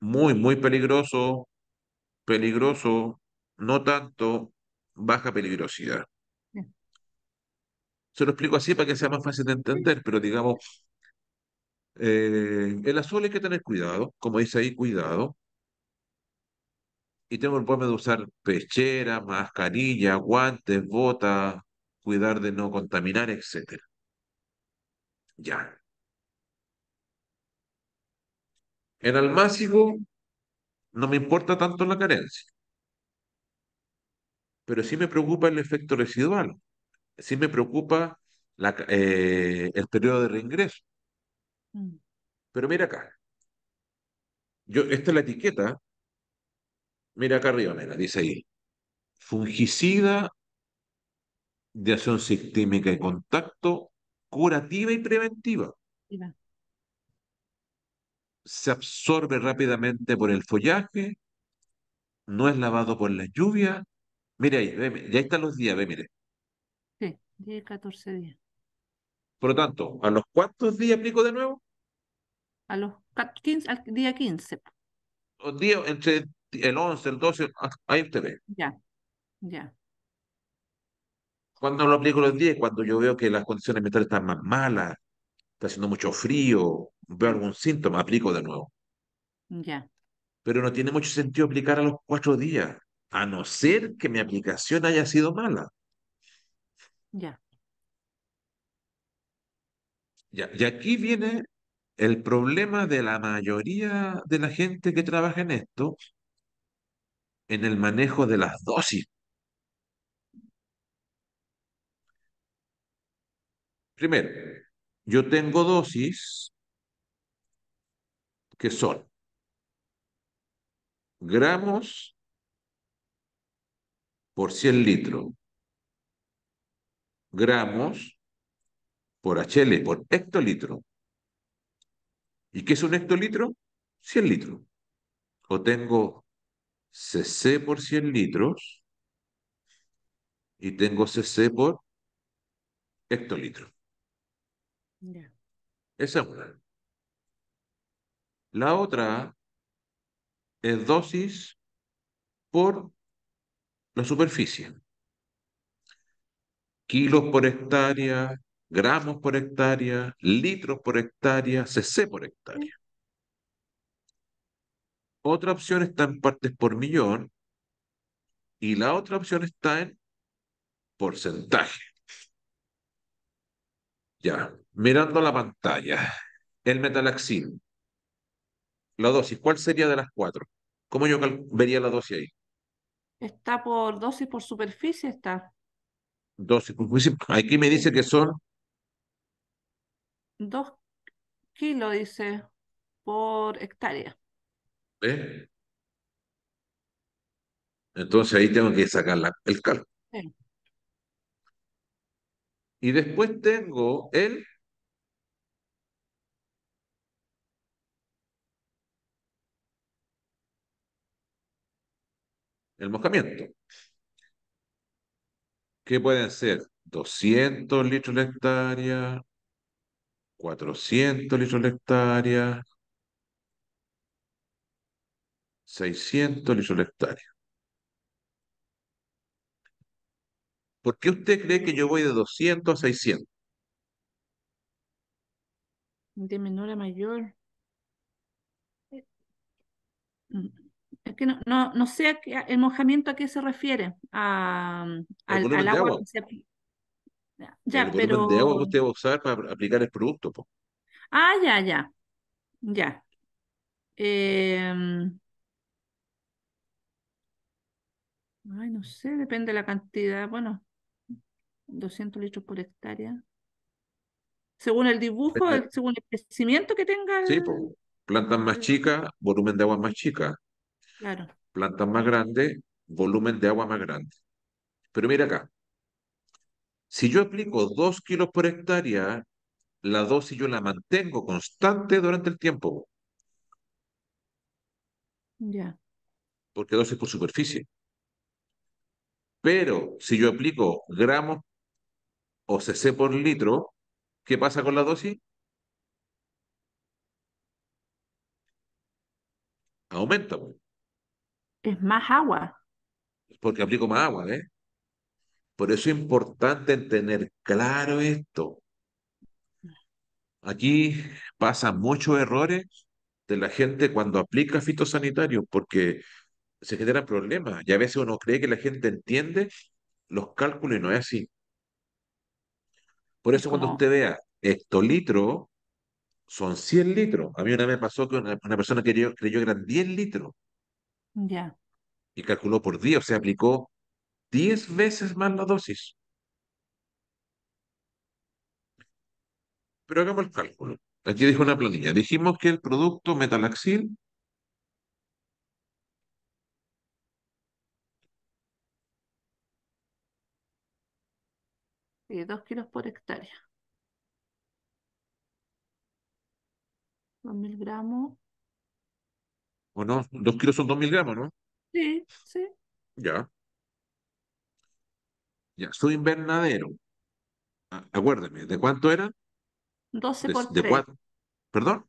Muy, muy peligroso, peligroso, no tanto, baja peligrosidad. Se lo explico así para que sea más fácil de entender, pero digamos, eh, el azul hay que tener cuidado, como dice ahí, cuidado. Y tengo el problema de usar pechera, mascarilla, guantes, botas, cuidar de no contaminar, etc. Ya. En almácigo no me importa tanto la carencia, pero sí me preocupa el efecto residual, sí me preocupa eh, el periodo de reingreso Mm. Pero mira acá. Yo, esta es la etiqueta. Mira acá arriba, mira, dice ahí. Fungicida de acción sistémica y contacto, curativa y preventiva. Se absorbe rápidamente por el follaje, no es lavado por la lluvia. Mira ahí, ya están los días, ve, mire. Sí, 10 14 días. Por lo tanto, ¿a los cuántos días aplico de nuevo? a los 15, al día 15. Los días entre el 11, el 12, ah, ahí usted ve. Ya, ya. Cuando lo aplico los días, cuando yo veo que las condiciones mentales están más malas, está haciendo mucho frío, veo algún síntoma, aplico de nuevo. Ya. Pero no tiene mucho sentido aplicar a los cuatro días, a no ser que mi aplicación haya sido mala. Ya. Ya, y aquí viene el problema de la mayoría de la gente que trabaja en esto, en el manejo de las dosis. Primero, yo tengo dosis que son gramos por 100 litros, gramos por HL, por hectolitro, ¿Y qué es un hectolitro? 100 litros. O tengo cc por 100 litros y tengo cc por hectolitro. Esa es una. La otra es dosis por la superficie. Kilos por hectárea, gramos por hectárea, litros por hectárea, cc por hectárea. Otra opción está en partes por millón y la otra opción está en porcentaje. Ya, mirando la pantalla, el metalaxil, la dosis, ¿cuál sería de las cuatro? ¿Cómo yo vería la dosis ahí? Está por dosis por superficie, está. Dosis [laughs] Aquí me dice que son Dos kilos, dice, por hectárea. Entonces ahí tengo que sacar el cálculo. Y después tengo el... El moscamiento. ¿Qué pueden ser 200 litros la hectárea, 400 litros la hectárea, 600 litros la hectárea. ¿Por qué usted cree que yo voy de 200 a 600? De menor a mayor. Es que no, sé qué, el mojamiento a qué se refiere. al, agua, que se, ya, el pero. de agua que usted va a usar para aplicar el producto. Po. Ah, ya, ya. Ya. Em, ay, no sé, depende de la cantidad. Bueno, 200 litros por hectárea. Según el dibujo, este según el crecimiento que tenga. Sí, plantas más chicas, volumen de agua más chica. Claro. Plantas más grandes, volumen de agua más grande. Pero mira acá, si yo aplico 2 kilos por hectárea, la dosis yo la mantengo constante durante el tiempo. Ya. Porque dosis por superficie. Pero si yo aplico gramos o cc por litro, ¿qué pasa con la dosis? Aumenta. Pues. Es más agua. Porque aplico más agua, ¿eh? Por eso es importante tener claro esto. Aquí pasan muchos errores de la gente cuando aplica fitosanitario, porque se generan problemas. Y a veces uno cree que la gente entiende los cálculos y no es así. Por eso cuando usted vea litros, son 100 litros. A mí una vez pasó que una, persona que creyó que eran 10 litros. Ya. Y calculó por día, o sea, aplicó 10 veces más la dosis. Pero hagamos el cálculo. Aquí dijo una planilla. Dijimos que el producto metalaxil y dos kilos por hectárea. mil gramos. Bueno, no? 2 kilos son dos mil gramos, ¿no? Sí, sí. Ya. Ya, su invernadero. Ah, acuérdeme, ¿de cuánto era? 12 por 3. De cuatro, ¿Perdón?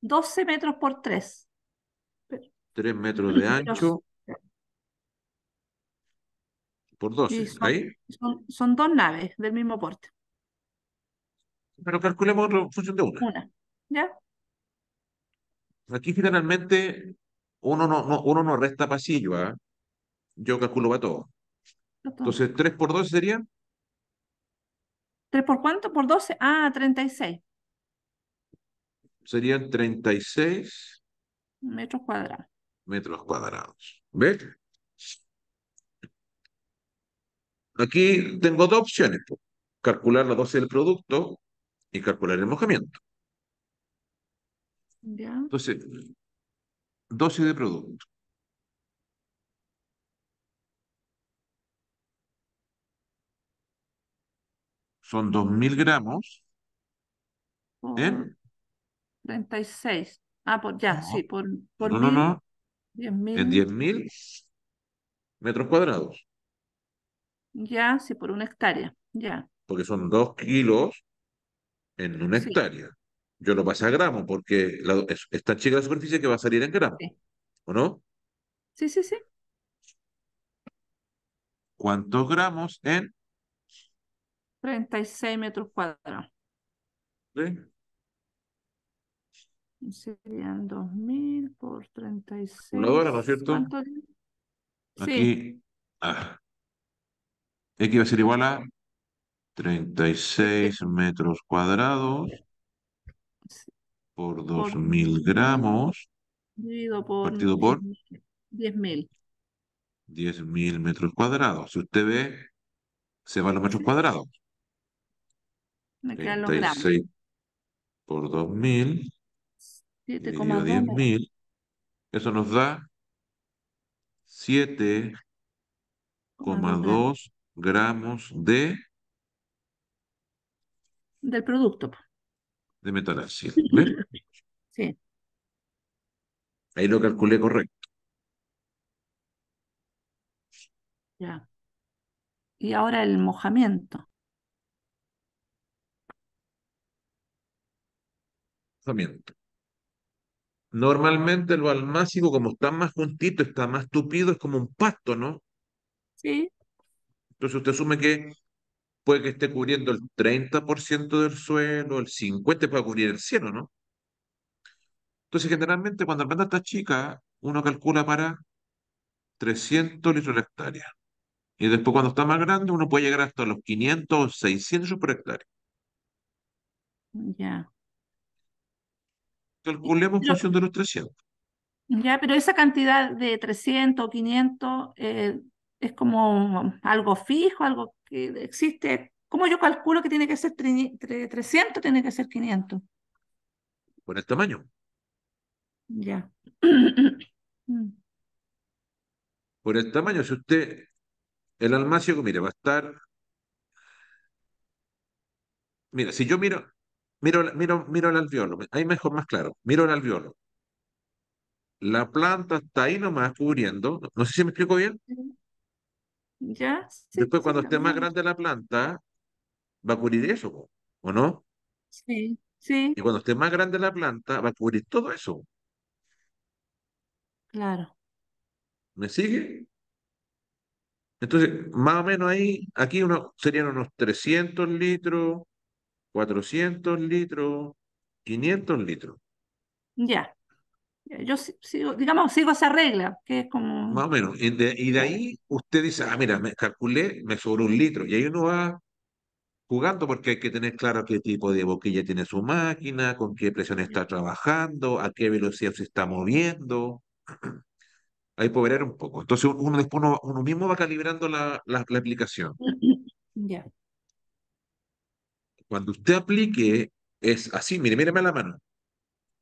12 metros por 3. 3 metros de ancho. Por 12, son, ¿ahí? Son, dos naves del mismo porte. Pero calculemos en función de una. Una, ¿ya? Aquí finalmente uno no, resta pasillo, ¿eh? Yo calculo para todo. Entonces, 3 por 12 sería. ¿3 por cuánto? ¿Por 12? Ah, 36. Serían 36 metros cuadrados. Metros cuadrados. ¿Ves? Aquí tengo dos opciones. Pues. Calcular la dosis del producto y calcular el mojamiento. Ya. Entonces, dosis de producto. son 2.000 gramos. En 36. Ah, pues ya, sí, por, por no, no, no. en 10.000 metros cuadrados. Ya, sí, por una hectárea, ya. Porque son 2 kilos en una hectárea. Yo lo pasé a gramos, porque la, chica la superficie que va a salir en gramos. ¿O no? Sí, sí, sí. ¿Cuántos gramos en 36 metros cuadrados. ¿Sí? Serían 2000 por 36. Una hora, ¿no es cierto? ¿Cuánto? Aquí. Sí. X va a ser igual a 36 metros cuadrados por 2000 gramos. Dividido por. por. 10.000. 10.000 metros cuadrados. Si usted ve, se van los metros cuadrados. 36 por 2.000. 10.000. Eso nos da 7,2 gramos de... Del producto. De metal [laughs] Sí. Ahí lo calculé correcto. Ya. Y ahora el mojamiento. Normalmente lo máximo, como está más juntito, está más tupido, es como un pasto, ¿no? Sí. Entonces usted asume que puede que esté cubriendo el 30% del suelo, el 50% para cubrir el cielo, ¿no? Entonces generalmente cuando la planta está chica, uno calcula para 300 litros por hectárea. Y después cuando está más grande, uno puede llegar hasta los 500 o 600 por hectárea. Ya calculemos en función de los 300. Ya, pero esa cantidad de 300 o 500 eh, es como algo fijo, algo que existe. ¿Cómo yo calculo que tiene que ser 300, tiene que ser 500? Por el tamaño. Ya. [clears throat] Por el tamaño, si usted, el almacén, mire, va a estar... Mira, si yo miro, Miro, miro, el alveolo, ahí mejor más claro, miro el alveolo. La planta está ahí nomás cubriendo, no sé si me explico bien. Mm, ya. Después cuando esté más grande la planta, va a cubrir eso, ¿o no? Sí, sí. Y cuando esté más grande la planta, va a cubrir todo eso. Claro. ¿Me sigue? Entonces, más o menos ahí, aquí uno, serían unos 300 litros, 400 litros, 500 litros. Ya. Yo sigo, digamos, sigo esa regla, que es como... Más o menos. Y de, ahí usted dice, ah, mira, me calculé, me sobró un litro. Y ahí uno va jugando porque hay que tener claro qué tipo de boquilla tiene su máquina, con qué presión está trabajando, a qué velocidad se está moviendo. Ahí [clears throat] puede un poco. Entonces uno, después, uno mismo va calibrando la, la, aplicación. Ya. Cuando usted aplique, es así, mire, míreme la mano.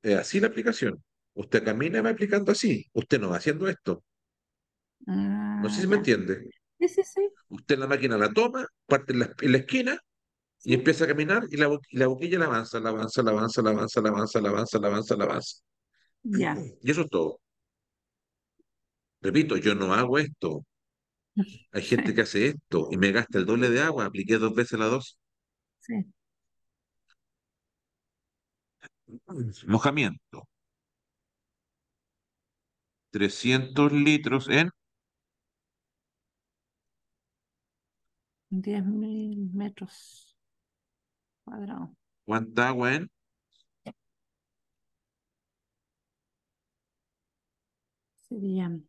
Es así la aplicación. Usted camina y va aplicando así. Usted no va haciendo esto. no sé si me ah, entiende. Sí, sí, sí. Usted la máquina la toma, parte en la, esquina y empieza a caminar y la, boquilla la avanza, la avanza, la avanza, la avanza, la avanza, la avanza, la avanza, la avanza. Ya. [clears throat] Y eso es todo. Repito, yo no hago esto. [laughs] Hay gente que hace esto y me gasta el doble de agua. Apliqué dos veces la dos Sí mojamiento. 300 litros en 10.000 metros cuadrados. ¿Cuánta agua en? 36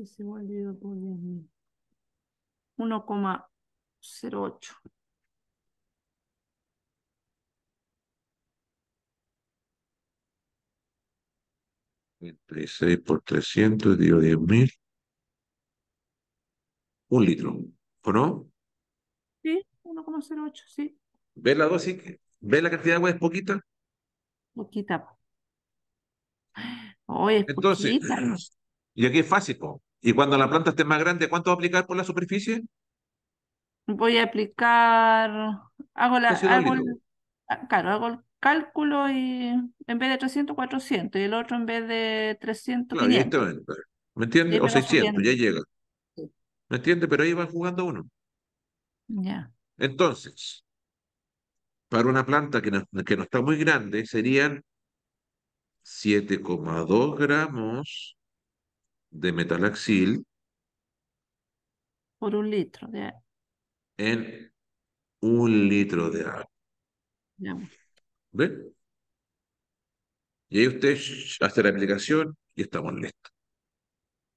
es igual dividido por 10.000. 1,08. 36 por 300, digo mil. Un litro, no? Sí, 1,08, sí. ¿Ves la dosis? ¿Ves la cantidad de agua es poquita? Poquita. Hoy Entonces, poquita. [clears throat] y aquí es fácil, ¿no? Y cuando la planta esté más grande, ¿cuánto va a aplicar por la superficie? Voy a aplicar, hago la, el, ah, claro, hago el cálculo y en vez de 300, 400 y el otro en vez de 300, 500. ¿Me entiendes? O 600, ya llega. ¿Me entiendes? Pero ahí va jugando uno. Ya. Entonces, para una planta que que no está muy grande, serían 7,2 gramos de metalaxil por un litro de En un litro de agua. ¿Ve? Y ahí usted hace la aplicación y estamos listos.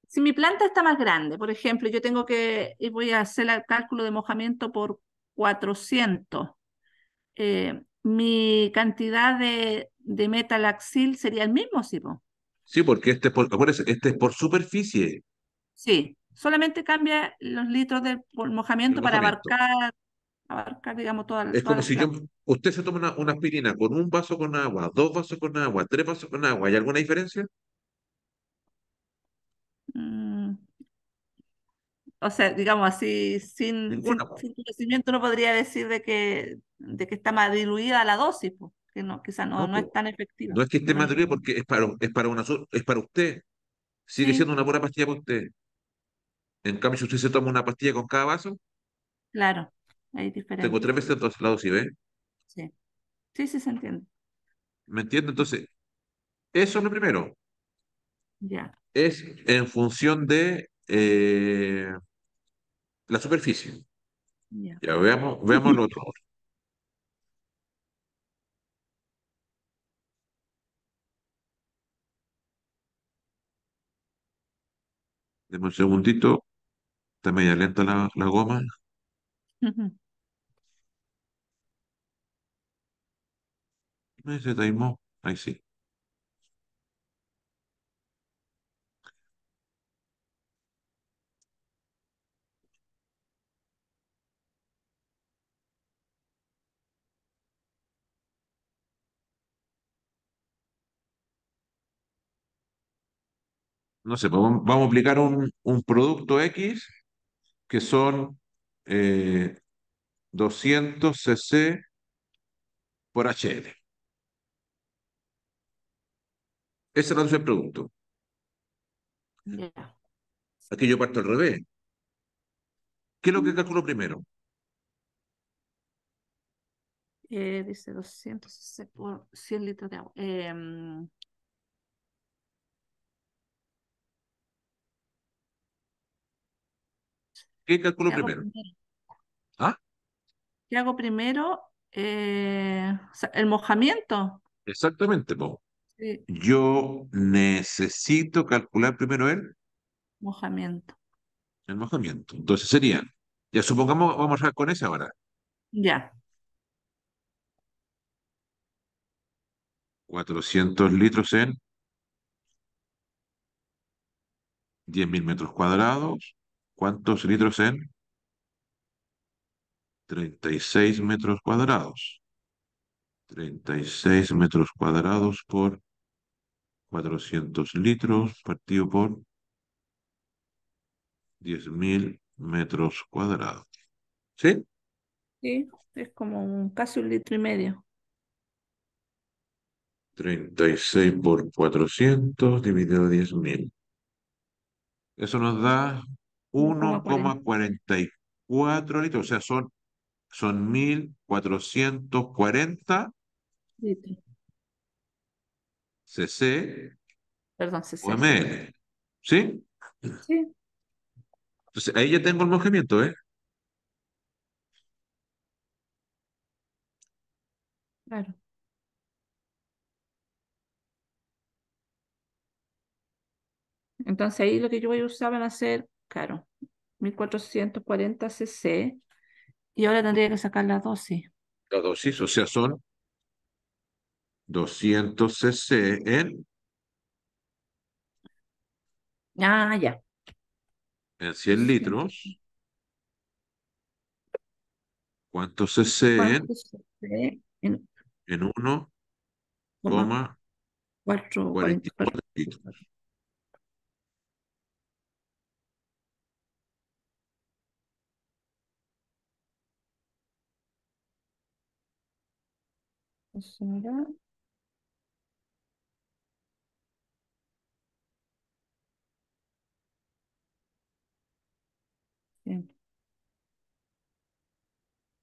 Si mi planta está más grande, por ejemplo, yo tengo que, y voy a hacer el cálculo de mojamiento por 400. Eh, mi cantidad de, de metalaxil sería el mismo, si Sí, porque este es por, este es por superficie. Sí, solamente cambia los litros de mojamiento, para abarcar, abarcar, digamos, toda la. Es como si usted se toma una, aspirina con un vaso con agua, dos vasos con agua, tres vasos con agua. ¿Hay alguna diferencia? Mm. o sea, digamos así, sin, conocimiento no podría decir de que, de que está más diluida la dosis. Pues que no, no, es tan efectiva. No es que esté más porque es para, es para una es para usted. Sigue siendo una buena pastilla para usted. En cambio, si usted se toma una pastilla con cada vaso. Claro, hay diferencia. Tengo tres veces todos lados sí, ve Sí. Sí, sí, se entiende. ¿Me entiende? Entonces, eso es lo primero. Ya. Es en función de eh, la superficie. Ya, veamos, veamos lo otro. Deme un segundito. Está media lenta la, la goma. Me se Ahí sí. no sé, pues, vamos a aplicar un, un, producto X que son eh, 200 cc por HL. Ese es el producto. Aquí yo parto al revés. ¿Qué es lo que calculo primero? Eh, dice 200 cc por 100 litros de agua. Em, ¿Qué calculo primero? ¿Ah? ¿Qué hago primero? Eh, el mojamiento. Exactamente, Mo. Yo necesito calcular primero el mojamiento. El mojamiento. Entonces serían, ya supongamos, vamos a con ese ahora. Ya. 400 litros en 10.000 metros cuadrados. ¿Cuántos litros en? 36 metros cuadrados. 36 metros cuadrados por 400 litros partido por 10.000 metros cuadrados. ¿Sí? Sí, es como un, casi un litro y medio. 36 por 400 dividido 10.000. Eso nos da 1,44 litros, o sea, son, son 1440 litros. cc Perdón, cc. ¿Sí? Sí. Entonces, ahí ya tengo el movimiento, ¿eh? Claro. Entonces ahí lo que yo voy a usar van a ser caro. 1440 cc. Y ahora tendría que sacar la dosis. La dosis, o sea, son 200 cc en. Ah, ya. En 100 litros. ¿Cuántos cc en? En, en 1,44 litros. Cero. Pues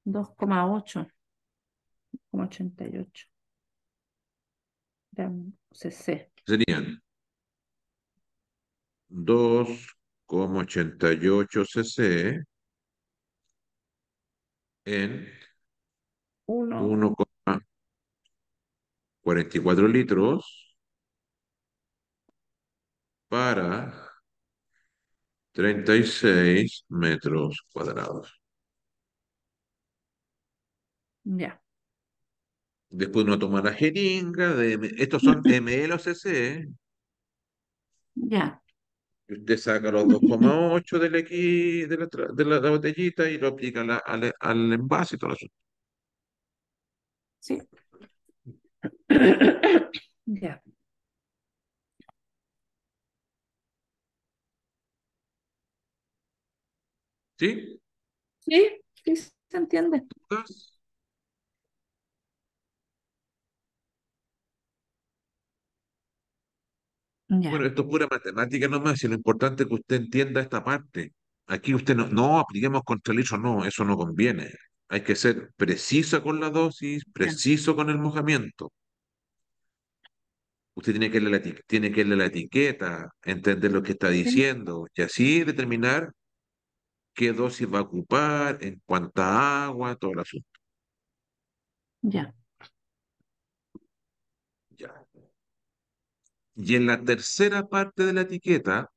dos coma ocho, CC. Serían 2,88 cc en 1,88 1, 44 litros para 36 metros cuadrados. Ya. Después uno toma la jeringa, de, estos son [laughs] ml o cc. ¿eh? Ya. Usted saca los 2,8 del equi, de, la, de, la, botellita y lo aplica al, al, envase y todo eso. Sí. ¿Sí? Sí, sí, se entiende. Bueno, esto es pura matemática nomás, y lo importante es que usted entienda esta parte. Aquí usted no, no apliquemos contra el no, eso no conviene hay que ser precisa con la dosis, preciso con el mojamiento. Usted tiene que, leer la, tiene que leer la etiqueta, entender lo que está diciendo y así determinar qué dosis va a ocupar, en cuánta agua, todo el asunto. Ya. Ya. Y en la tercera parte de la etiqueta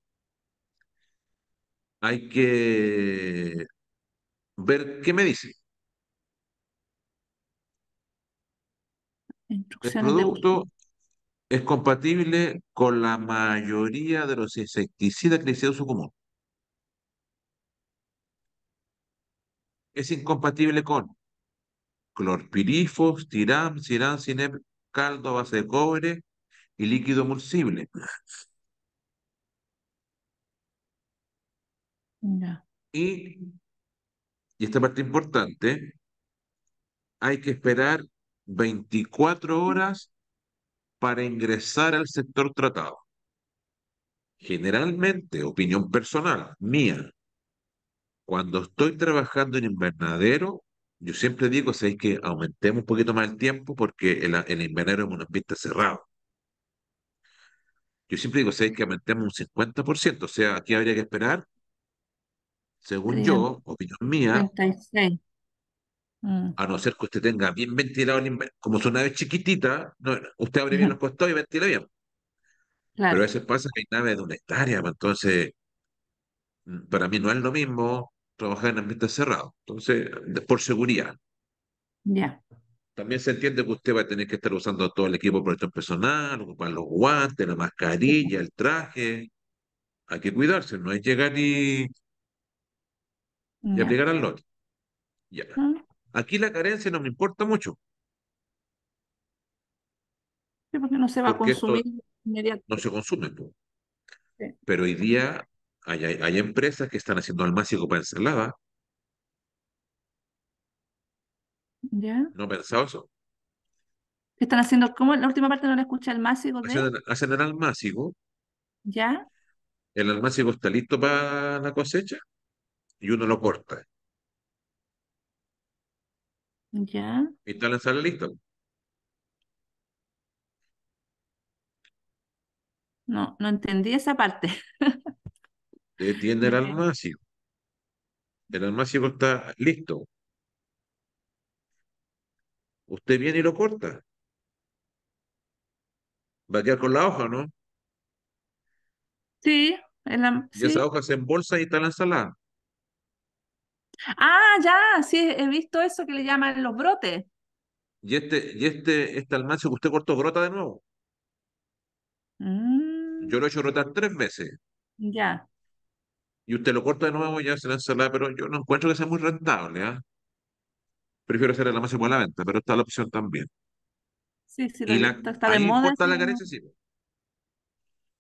hay que ver qué me dice. El producto es compatible con la mayoría de los insecticidas que de uso común. Es incompatible con clorpirifos, tiram, sirán, cinep, caldo a base de cobre y líquido emulsible. Y, y esta parte importante, hay que esperar 24 horas para ingresar al sector tratado. Generalmente, opinión personal mía, cuando estoy trabajando en invernadero, yo siempre digo, ¿sabéis que aumentemos un poquito más el tiempo porque el, invernadero es una ambiente cerrado? Yo siempre digo, ¿sabéis que aumentemos un 50%? O sea, aquí habría que esperar, según yo, opinión mía, 36. Mm. A no ser que usted tenga bien ventilado, como su nave chiquitita chiquitita usted abre bien los costados y ventila bien. Pero a veces pasa que hay naves de una hectárea, pues, entonces mm, para mí no es lo mismo trabajar en ambiente cerrado, entonces por seguridad. También se entiende que usted va a tener que estar usando todo el equipo de protección personal, ocupar los guantes, la mascarilla, el traje. Hay que cuidarse, no es llegar y, y aplicar al lote. Aquí la carencia no me importa mucho. porque no se va a consumir inmediatamente. No se consume. Pero hoy día hay, hay, empresas que están haciendo almácigo para ensalada. ¿Ya? No pensaba eso. Están haciendo, ¿cómo? La última parte no le escuché almácigo. De... Hacen, hacen el almácigo. ¿Ya? El almácigo está listo para la cosecha y uno lo corta. Ya. Y está la sala listo. No, no entendí esa parte. Usted [laughs] eh, tiene el almacio. El almacio está listo. Usted viene y lo corta. Va a quedar con la hoja, ¿no? Sí. y esa hoja se embolsa y está en la ensalada. Ah, ya, sí, he visto eso que le llaman los brotes. Y este, y este, este que usted cortó brota de nuevo. Yo lo he hecho brotar mm. tres veces. Ya. Y usted lo corta de nuevo y se la ensalada, pero yo no encuentro que sea muy rentable, ¿ah? Prefiero hacer el almacén por la venta, pero está la opción también. Sí, sí, la, está de moda. carencia, sí.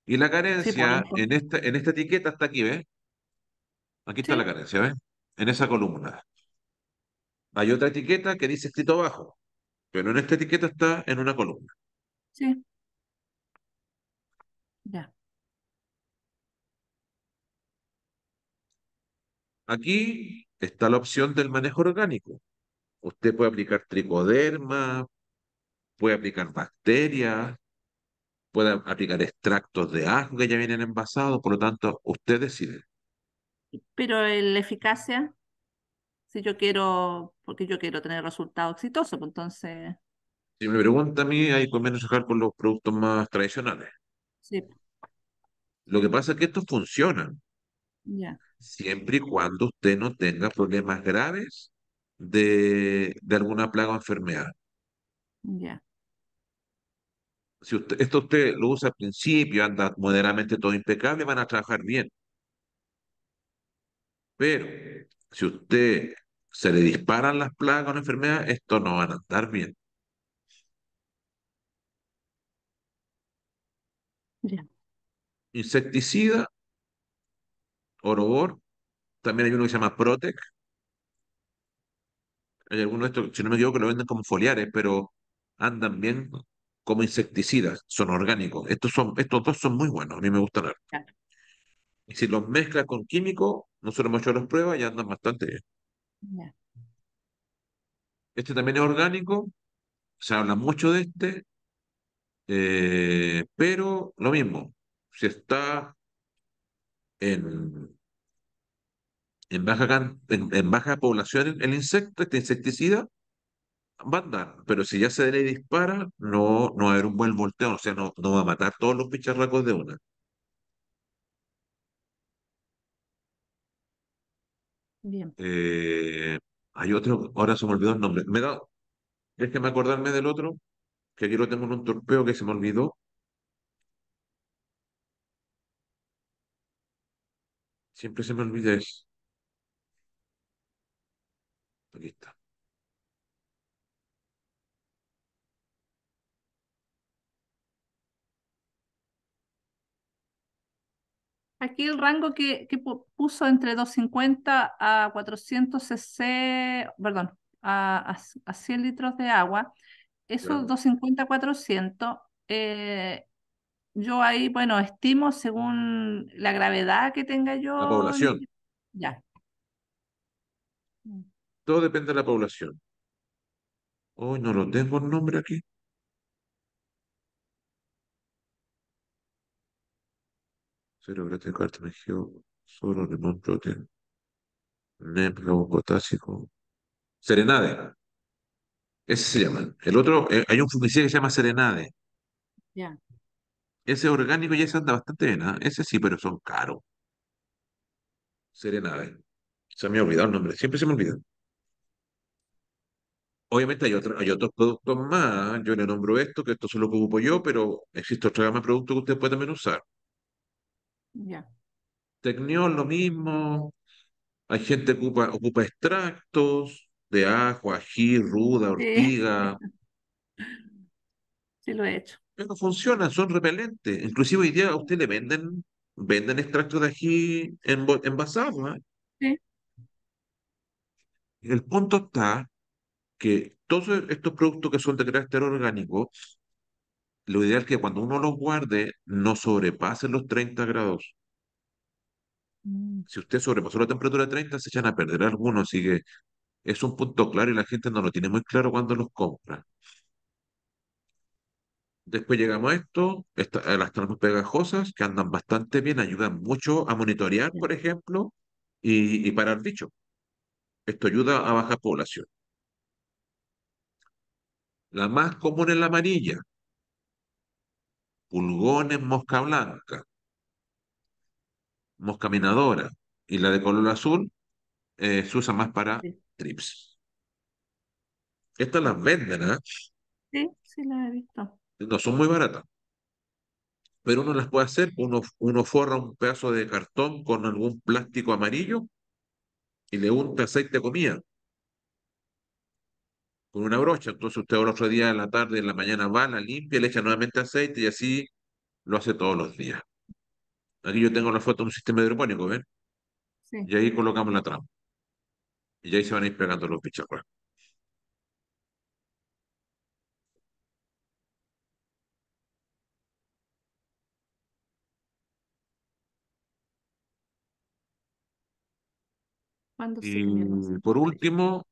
Y la carencia en esta, en esta etiqueta está aquí, ¿ves? Aquí está la carencia, ¿ves? en esa columna. Hay otra etiqueta que dice escrito abajo, pero en esta etiqueta está en una columna. Sí. Ya. Aquí está la opción del manejo orgánico. Usted puede aplicar tricoderma, puede aplicar bacterias, puede aplicar extractos de ajo que ya vienen envasados, por lo tanto, usted decide. Pero la eficacia, si yo quiero, porque yo quiero tener resultados exitosos, pues, entonces... Si me pregunta a mí, hay que trabajar con los productos más tradicionales. Sí. Lo que pasa es que estos funcionan. Ya. Siempre y cuando usted no tenga problemas graves de, alguna plaga o enfermedad. Ya. Si usted, esto usted lo usa al principio, anda moderadamente todo impecable, van a trabajar bien. Pero si usted se le disparan las plagas con la enfermedad, esto no van a andar bien. Insecticida, Orobor, también hay uno que se llama Protec. Hay algunos de estos, si no me equivoco, lo venden como foliares, pero andan bien como insecticidas, son orgánicos. Estos, son, estos dos son muy buenos, a mí me gustan Y si los mezclas con químico nosotros hemos hecho las pruebas y andan bastante bien. Este también es orgánico, se habla mucho de este, eh, pero lo mismo, si está en, en, baja, en, baja población el insecto, este insecticida, va a andar, pero si ya se le dispara, no, no va a haber un buen volteo, o sea, no, no va a matar todos los bicharracos de una. Bien. Eh, hay otro, ahora se me olvidó el nombre. Me da, es que me acordarme del otro, que aquí lo tengo en un torpeo que se me olvidó. Siempre se me olvida eso. Aquí está. Aquí el rango que, puso entre 250 a 400 cc, perdón, a, a 100 litros de agua, esos 250 a 400, yo ahí, bueno, estimo según la gravedad que tenga yo. La población. Ya. Todo depende de la población. Hoy no lo tengo el nombre aquí. 0 carta solo limón NEM, potásico, Serenade. Ese se llama. El otro, eh, hay un fungicida que se llama Serenade. Ya. Ese orgánico ya se anda bastante bien, ¿ah? Ese sí, pero son caros. Serenade. Se me ha olvidado el nombre, siempre se me olvida. Obviamente hay, hay otros productos más, yo le nombro esto, que esto solo que ocupo yo, pero existe otra gama de productos que usted puede también usar. Ya. Tecnión, lo mismo. Hay gente que ocupa, extractos de ajo, ají, ruda, ortiga. Sí. lo he hecho. Pero funcionan, son repelentes. Inclusive hoy día a usted le venden, venden extractos de ají envasados. ¿ah? Sí. El punto está que todos estos productos que son de carácter orgánico lo ideal es que cuando uno los guarde no sobrepase los 30 grados. Mm. Si usted sobrepasó la temperatura de 30, se echan a perder algunos, así que es un punto claro y la gente no lo tiene muy claro cuando los compra. Después llegamos a esto, las trampas pegajosas, que andan bastante bien, ayudan mucho a monitorear, por ejemplo, y, y parar dicho Esto ayuda a bajar población. La más común es la amarilla, pulgones mosca blanca, mosca minadora, y la de color azul eh, se usa más para trips. Estas las venden, ¿eh? Sí, sí las he visto. No son muy baratas. Pero uno las puede hacer, uno, uno forra un pedazo de cartón con algún plástico amarillo y le unta aceite de comida con una brocha. Entonces usted el otro día, en la tarde, en la mañana, va, la limpia, le echa nuevamente aceite y así lo hace todos los días. Aquí yo tengo la foto de un sistema hidropónico, ¿ven? Sí. Y ahí colocamos la trampa. Y ahí se van a ir pegando los bicharracos. Pues. Y por último,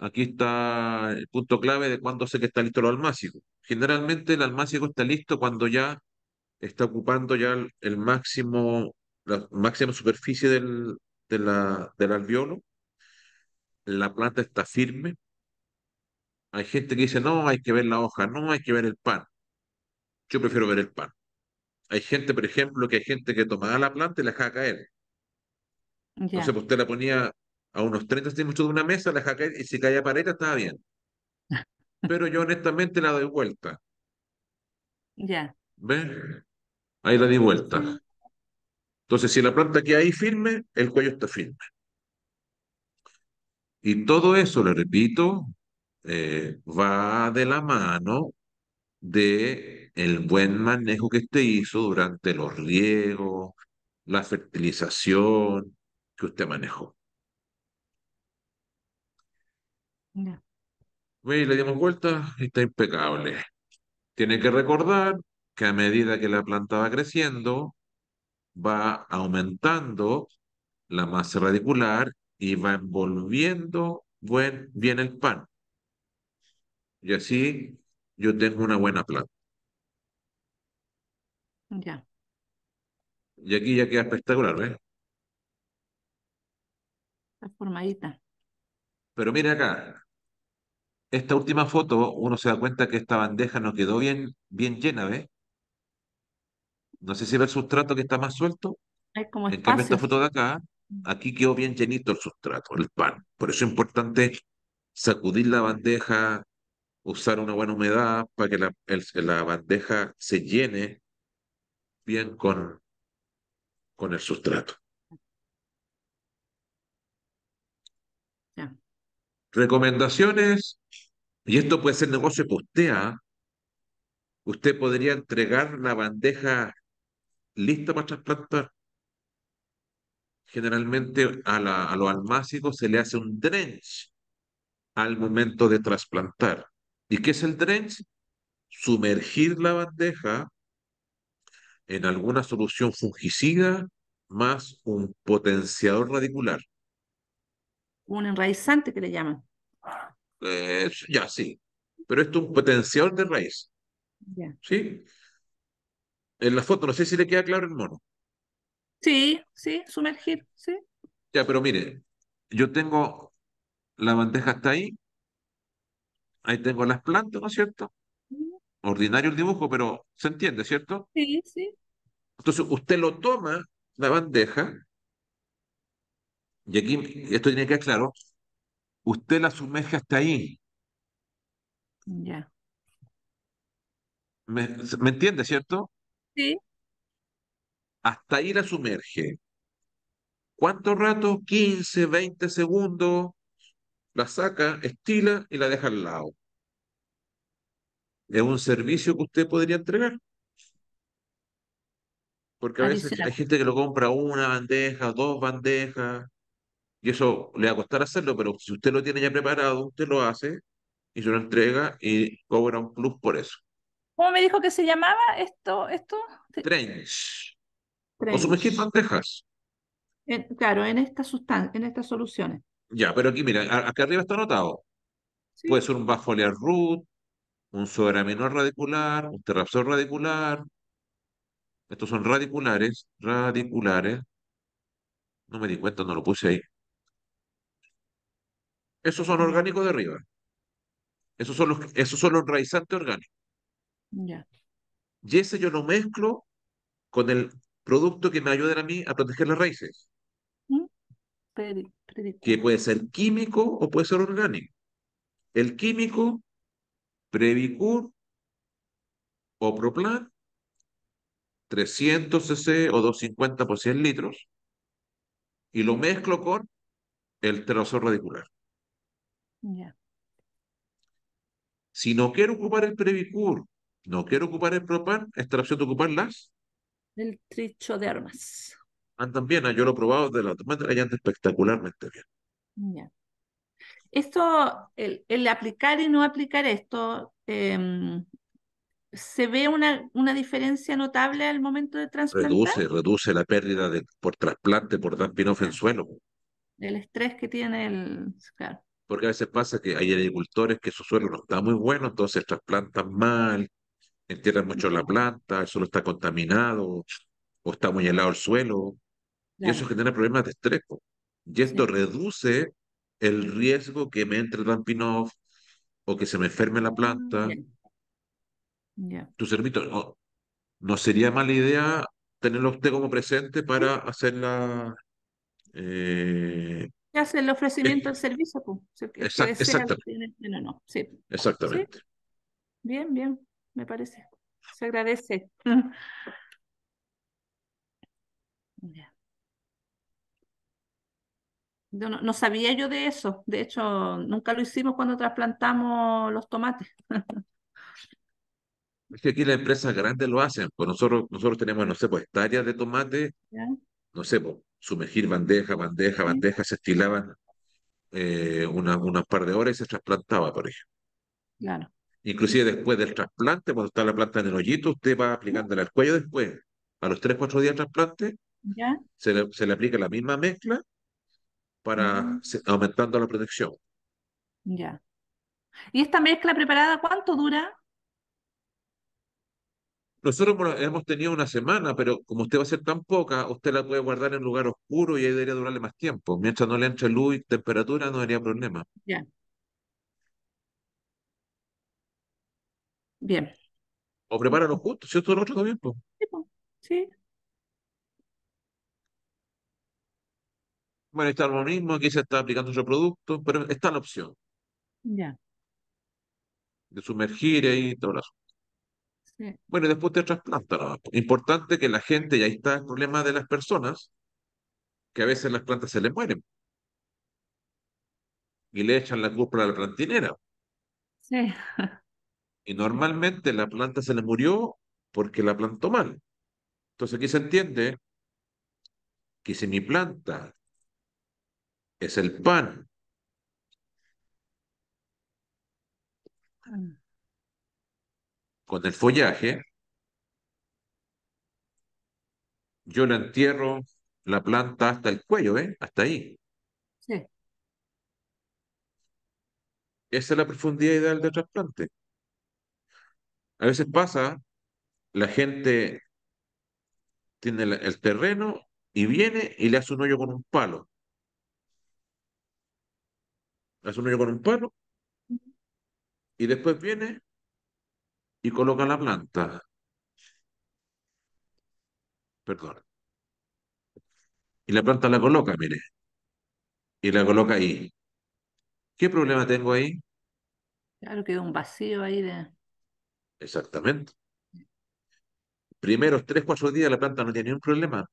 Aquí está el punto clave de cuándo sé que está listo el almácigo. Generalmente el almácigo está listo cuando ya está ocupando ya el, máximo, la máxima superficie del, de la, del La planta está firme. Hay gente que dice, no, hay que ver la hoja, no, hay que ver el pan. Yo prefiero ver el pan. Hay gente, por ejemplo, que hay gente que tomaba la planta y la dejaba caer. Entonces, pues, usted la ponía a unos 30 centímetros de una mesa, la y si caía pared estaba bien. Pero yo honestamente la doy vuelta. Ya. ver ¿Ves? Ahí la di vuelta. Entonces, si la planta que ahí firme, el cuello está firme. Y todo eso, le repito, eh, va de la mano de el buen manejo que usted hizo durante los riegos, la fertilización que usted manejó. Ya. Ve le dimos vuelta está impecable. Tiene que recordar que a medida que la planta va creciendo, va aumentando la masa radicular y va envolviendo buen, bien el pan. Y así yo tengo una buena planta. Ya. Y aquí ya queda espectacular, ¿ves? la formadita. Pero mire acá, esta última foto, uno se da cuenta que esta bandeja no quedó bien, bien llena, ¿ves? No sé si ve el sustrato que está más suelto. como en esta foto de acá, aquí quedó bien llenito el sustrato, el pan. Por eso es importante sacudir la bandeja, usar una buena humedad para que la, bandeja se llene bien con, con el sustrato. Recomendaciones y esto puede ser negocio que usted Usted podría entregar la bandeja lista para trasplantar. Generalmente a, a los almácigos se le hace un drench al momento de trasplantar. ¿Y qué es el drench? Sumergir la bandeja en alguna solución fungicida más un potenciador radicular. Un enraizante que le llaman. Eh, ya sí, pero esto es un potencial de raíz. ¿Sí? En la foto, no sé si le queda claro el mono. Sí, sí, sumergir, sí. Ya, pero mire, yo tengo la bandeja hasta ahí, ahí tengo las plantas, ¿no es cierto? Ordinario el dibujo, pero se entiende, ¿cierto? Sí, sí. Entonces usted lo toma, la bandeja, y aquí esto tiene que quedar claro, usted la sumerge hasta ahí. Ya. ¿Me, ¿Me entiende, cierto? Sí. Hasta ahí la sumerge. ¿Cuánto rato? 15, 20 segundos. La saca, estila y la deja al lado. Es un servicio que usted podría entregar. Porque a veces hay gente que lo compra una bandeja, dos bandejas, y eso le va a costar hacerlo, pero si usted lo tiene ya preparado, usted lo hace y se lo entrega y cobra un plus por eso. ¿Cómo me dijo que se llamaba esto? esto? Trench. O sumergir bandejas. claro, en estas sustan en estas soluciones. Ya, pero aquí, mira, acá arriba está anotado. Puede ser un basfolia root, un sobramenor radicular, un terrapsor radicular. Estos son radiculares, radiculares. No me di cuenta, no lo puse ahí. Esos son orgánicos de arriba. Esos son los, esos son los orgánicos. Ya. Y ese yo lo mezclo con el producto que me ayuda a mí a proteger las raíces. Que puede ser químico o puede ser orgánico. El químico, Previcur o Proplan, 300 cc o 250 por 100 litros, y lo mezclo con el trozo radicular. Si no quiero ocupar el Previcur, no quiero ocupar el Propan, esta la opción de ocuparlas. las. tricho de armas. Andan ah, bien, ah, yo lo he probado de la otra manera y andan espectacularmente bien. Esto, el, aplicar y no aplicar esto, em, ¿se ve una, una diferencia notable al momento de trasplantar? Reduce, reduce la pérdida de, por trasplante, por off en suelo. El estrés que tiene el porque a veces pasa que hay agricultores que su suelo no está muy bueno, entonces trasplantan mal, entierran mucho la planta, el suelo está contaminado o está muy helado el suelo, y eso genera problemas de estrés. Y esto reduce el riesgo que me entre el off, o que se me enferme la planta. Mm, tu servito, no, sería mala idea tenerlo usted como presente para hacer la, eh, ¿Qué hace el ofrecimiento del servicio, pues. exactamente. No, Exactamente. Bien, bien, me parece. Se agradece. [laughs] No, sabía yo de eso. De hecho, nunca lo hicimos cuando trasplantamos los tomates. [laughs] Es que aquí las empresas grandes lo hacen. Pues nosotros, nosotros tenemos, no sé, pues hectáreas de tomate, no sé, pues, sumergir bandeja, bandeja, bandeja, se estilaban unas eh, una par de horas y se trasplantaba, por ejemplo. Claro. Inclusive después del trasplante, cuando está la planta en el hoyito, usted va aplicándola al cuello después. A los 3, 4 días trasplante, ¿Ya? Se, le, aplica la misma mezcla para mm. aumentando la protección. Ya. ¿Y esta mezcla preparada cuánto dura? Nosotros hemos tenido una semana, pero como usted va a ser tan poca, usted la puede guardar en lugar oscuro y ahí debería durarle más tiempo. Mientras no le entre luz y temperatura, no haría problema. Ya. Bien. O prepáralo justo, si esto lo otro también, pues. Sí, sí. Bueno, está lo mismo, aquí se está aplicando otro producto, pero está la opción. Ya. De sumergir ahí todo el asunto. Bueno, después te trasplantan. plantas Importante que la gente, y ahí está el problema de las personas, que a veces las plantas se les mueren. Y le echan la culpa a la plantinera. Sí. Y normalmente la planta se le murió porque la plantó mal. Entonces aquí se entiende que si mi planta es el pan, ah con el follaje, yo le entierro la planta hasta el cuello, ¿eh? Hasta ahí. Sí. Esa es la profundidad ideal del trasplante. A veces pasa, la gente tiene el, terreno y viene y le hace un hoyo con un palo. Le hace un hoyo con un palo y después viene y coloca la planta. Perdón. Y la planta la coloca, mire. Y la coloca ahí. ¿Qué problema tengo ahí? Claro, quedó un vacío ahí de... Exactamente. Primeros tres, cuatro días la planta no tiene ningún problema.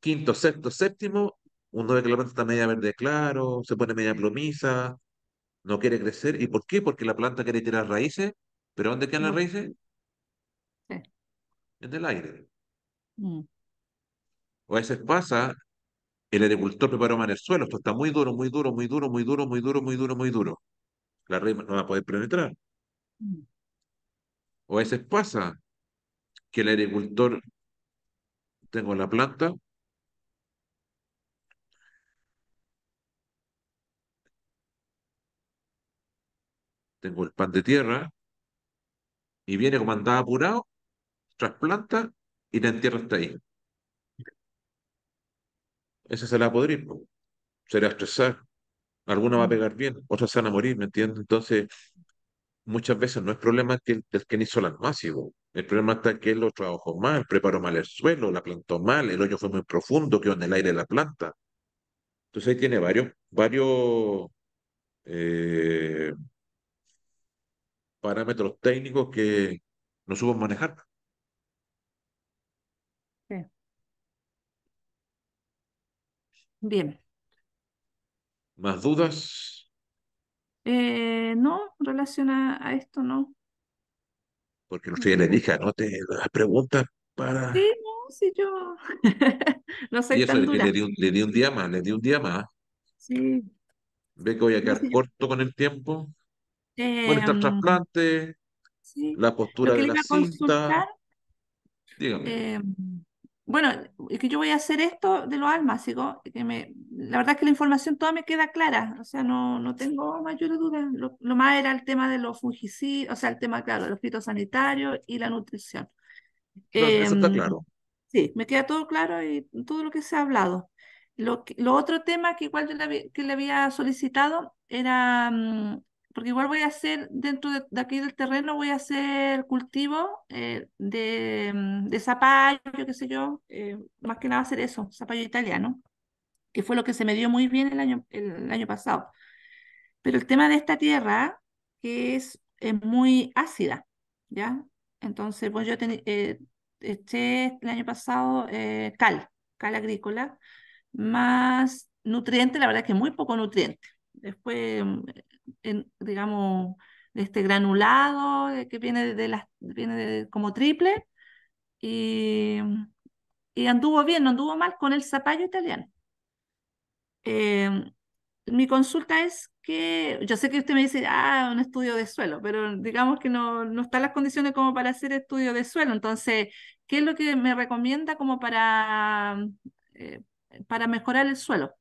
Quinto, sexto, séptimo, uno ve que la planta está media verde claro, se pone media plomiza, no quiere crecer. ¿Y por qué? Porque la planta quiere tirar raíces ¿Pero dónde quedan las raíces? En el aire. Mm. O a veces pasa, el agricultor preparó mal el suelo, esto está muy duro, muy duro, muy duro, muy duro, muy duro, muy duro, muy duro. La raíz no va a poder penetrar. Mm. O a veces pasa que el agricultor, tengo la planta, tengo el pan de tierra, y viene como andaba apurado, trasplanta y la entierra hasta ahí. Esa se la a podrir, pues. se la estresar. Alguna va a mm. pegar bien, otras se van a morir, ¿me entiendes? Entonces, muchas veces no es problema que, el que ni solan más, El problema está que él lo trabajó mal, preparó mal el suelo, la plantó mal, el hoyo fue muy profundo, quedó en el aire de la planta. Entonces ahí tiene varios, varios eh, parámetros técnicos que no supo manejar. Bien. ¿Más dudas? Eh, no, relaciona a esto, no. Porque no estoy le dije, te las preguntas para. Sí, no, sí, yo. [laughs] no sé. Y eso le, di un, día más, le di un día más. Sí. Ve que voy a quedar corto con el tiempo. Eh, la postura de la cinta. Dígame. Em, bueno, es que yo voy a hacer esto de lo sigo que me, la verdad es que la información toda me queda clara, o sea, no, no tengo mayores dudas. Lo, más era el tema de los fungicidas, o sea, el tema, claro, de los fitosanitarios y la nutrición. eso está em, claro. Sí, me queda todo claro y todo lo que se ha hablado. Lo, otro tema que igual le, que le había solicitado era mm, porque igual voy a hacer, dentro de, aquí del terreno, voy a hacer cultivo eh, de, zapallo, mm, zapallo, qué sé yo, eh, más que nada hacer eso, zapallo italiano, que fue lo que se me dio muy bien el año, el, año pasado. Pero el tema de esta tierra, es, muy ácida, ¿ya? Entonces, pues yo ten, eh, el año pasado cal, cal agrícola, más nutriente, la verdad que muy poco nutriente después, mm, digamos, de este granulado eh, que viene de las, viene como triple, y, mm, y, anduvo bien, no anduvo mal con el zapallo italiano. Eh, mi consulta es que, yo sé que usted me dice, ah, un estudio de suelo, pero digamos que no, están las condiciones como para hacer estudio de suelo. Entonces, ¿qué es lo que me recomienda como para, eh, para mejorar el suelo?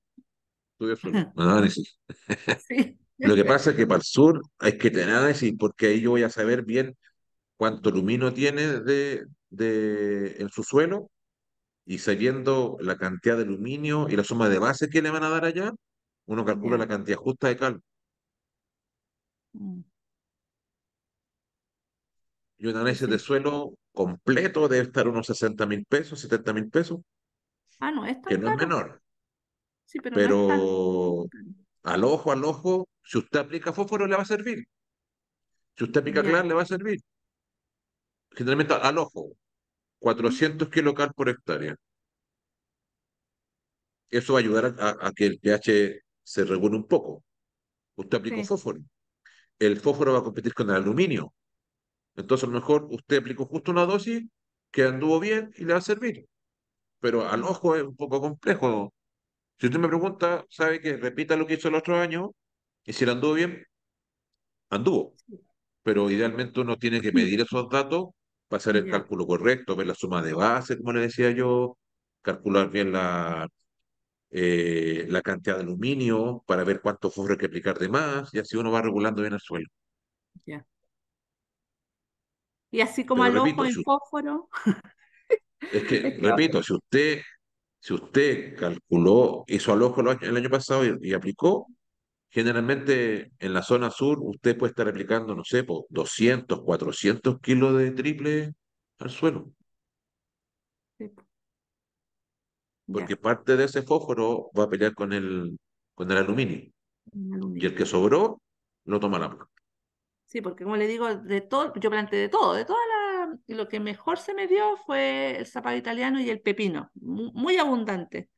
[laughs] Lo que pasa es que para el sur hay que tener análisis porque ahí yo voy a saber bien cuánto aluminio tiene de, de, en su suelo y sabiendo la cantidad de aluminio y la suma de base que le van a dar allá, uno calcula la cantidad justa de cal. Mm. Y un análisis de suelo completo debe estar unos 60 mil pesos, 70 mil pesos. Ah, no, Que no es menor pero, al ojo, al ojo, si usted aplica fósforo le va a servir. Si usted aplica clar le va a servir. Generalmente al ojo, 400 mm. kilocal por hectárea. Eso va a ayudar a, que el pH se regule un poco. Usted aplica fósforo. El fósforo va a competir con el aluminio. Entonces, a lo mejor usted aplicó justo una dosis que anduvo bien y le va a servir. Pero al mm. ojo es un poco complejo si usted me pregunta, sabe que repita lo que hizo el otro año y si le anduvo bien, anduvo. Pero idealmente uno tiene que medir esos datos, pasar el cálculo correcto, ver la suma de base, como le decía yo, calcular bien la, eh, la cantidad de aluminio para ver cuánto fósforo hay que aplicar de más y así uno va regulando bien el suelo. Ya. Y así como al ojo el fósforo. Es que, [laughs] repito, si usted si usted calculó, hizo ojo el año pasado y, aplicó, generalmente en la zona sur usted puede estar aplicando, no sé, por 200, 400 kilos de triple al suelo. Porque parte de ese fósforo va a pelear con el, con el aluminio. Y el que sobró lo toma la planta. Sí, porque como le digo, de todo, yo planteé de todo, de todas y lo que mejor se me dio fue el zapallo italiano y el pepino, muy abundante.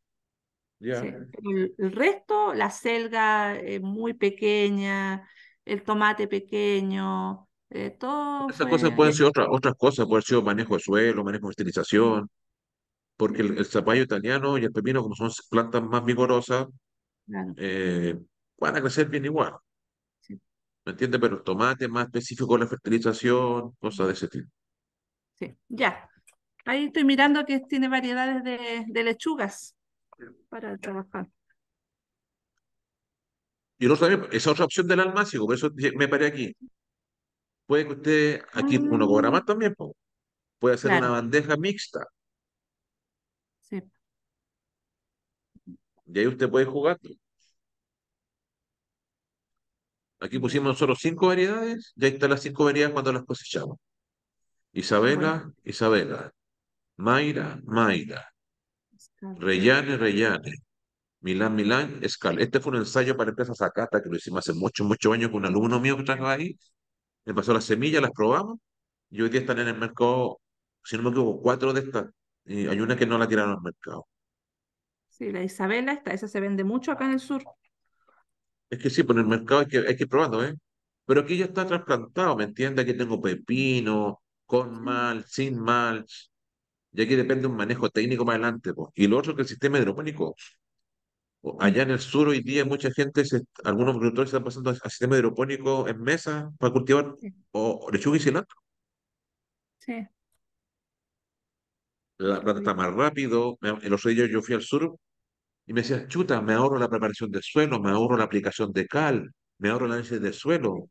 El, resto, la selga eh, muy pequeña, el tomate pequeño, todas eh, todo. Esas cosas pueden ser otra, otras cosas, puede ser manejo de suelo, manejo de fertilización porque el, zapallo italiano y el pepino, como son plantas más vigorosas, eh, van a crecer bien igual. ¿Me entiendes? Pero el tomate más específico, la fertilización, cosas de ese tipo. Sí, ya. Ahí estoy mirando que tiene variedades de, lechugas para trabajar. Y no sabía esa otra opción del almácigo, por eso me paré aquí. Puede que usted, aquí ah. uno cobra más también, puede hacer una bandeja mixta. Sí. Y ahí usted puede jugar. Aquí pusimos solo cinco variedades, ya están las cinco variedades cuando las cosechamos. Isabela, Isabela. Mayra, Mayra. Reyane, Reyane. Milán, Milán, Escal. Este fue un ensayo para empresas Zacata que lo hicimos hace muchos, muchos años con un alumno mío que estaba ahí. Me pasó las semillas, las probamos y hoy día están en el mercado, si no me equivoco, cuatro de estas. Y hay una que no la tiraron al mercado. Sí, la Isabela, está. esa se vende mucho acá en el sur. Es que sí, por pues el mercado hay que, hay que ir probando, ¿eh? Pero aquí ya está trasplantado, ¿me entiendes? Aquí tengo pepino, con mal, sin mal, ya que depende un manejo técnico más adelante. Y lo otro que el sistema hidropónico. Allá en el sur hoy día mucha gente, algunos productores están pasando al sistema hidropónico en mesa para cultivar o lechuga y cilantro. Sí. La planta está más rápido. En los día yo fui al sur y me decía, chuta, me ahorro la preparación de suelo, me ahorro la aplicación de cal, me ahorro la análisis de suelo,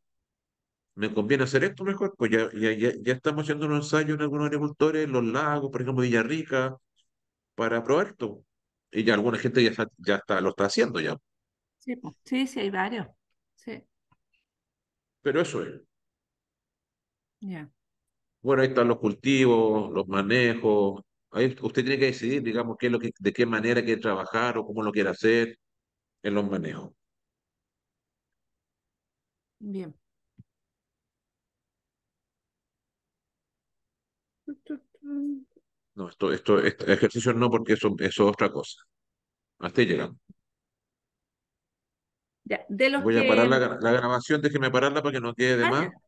me conviene hacer esto mejor, pues ya, ya, estamos haciendo un ensayo en algunos agricultores, en los lagos, por ejemplo, Villarrica, para probar esto. Y ya alguna gente ya ya está, lo está haciendo ya. Sí, sí, hay varios. Pero eso es. Ya. Bueno, ahí están los cultivos, los manejos. Ahí usted tiene que decidir, digamos, qué es lo que, de qué manera quiere trabajar o cómo lo quiere hacer en los manejos. Bien. No, esto, esto, este ejercicio no, porque eso, es otra cosa. Hasta ahí llegamos. Voy a parar la, grabación, déjeme pararla para que no quede de ah, más.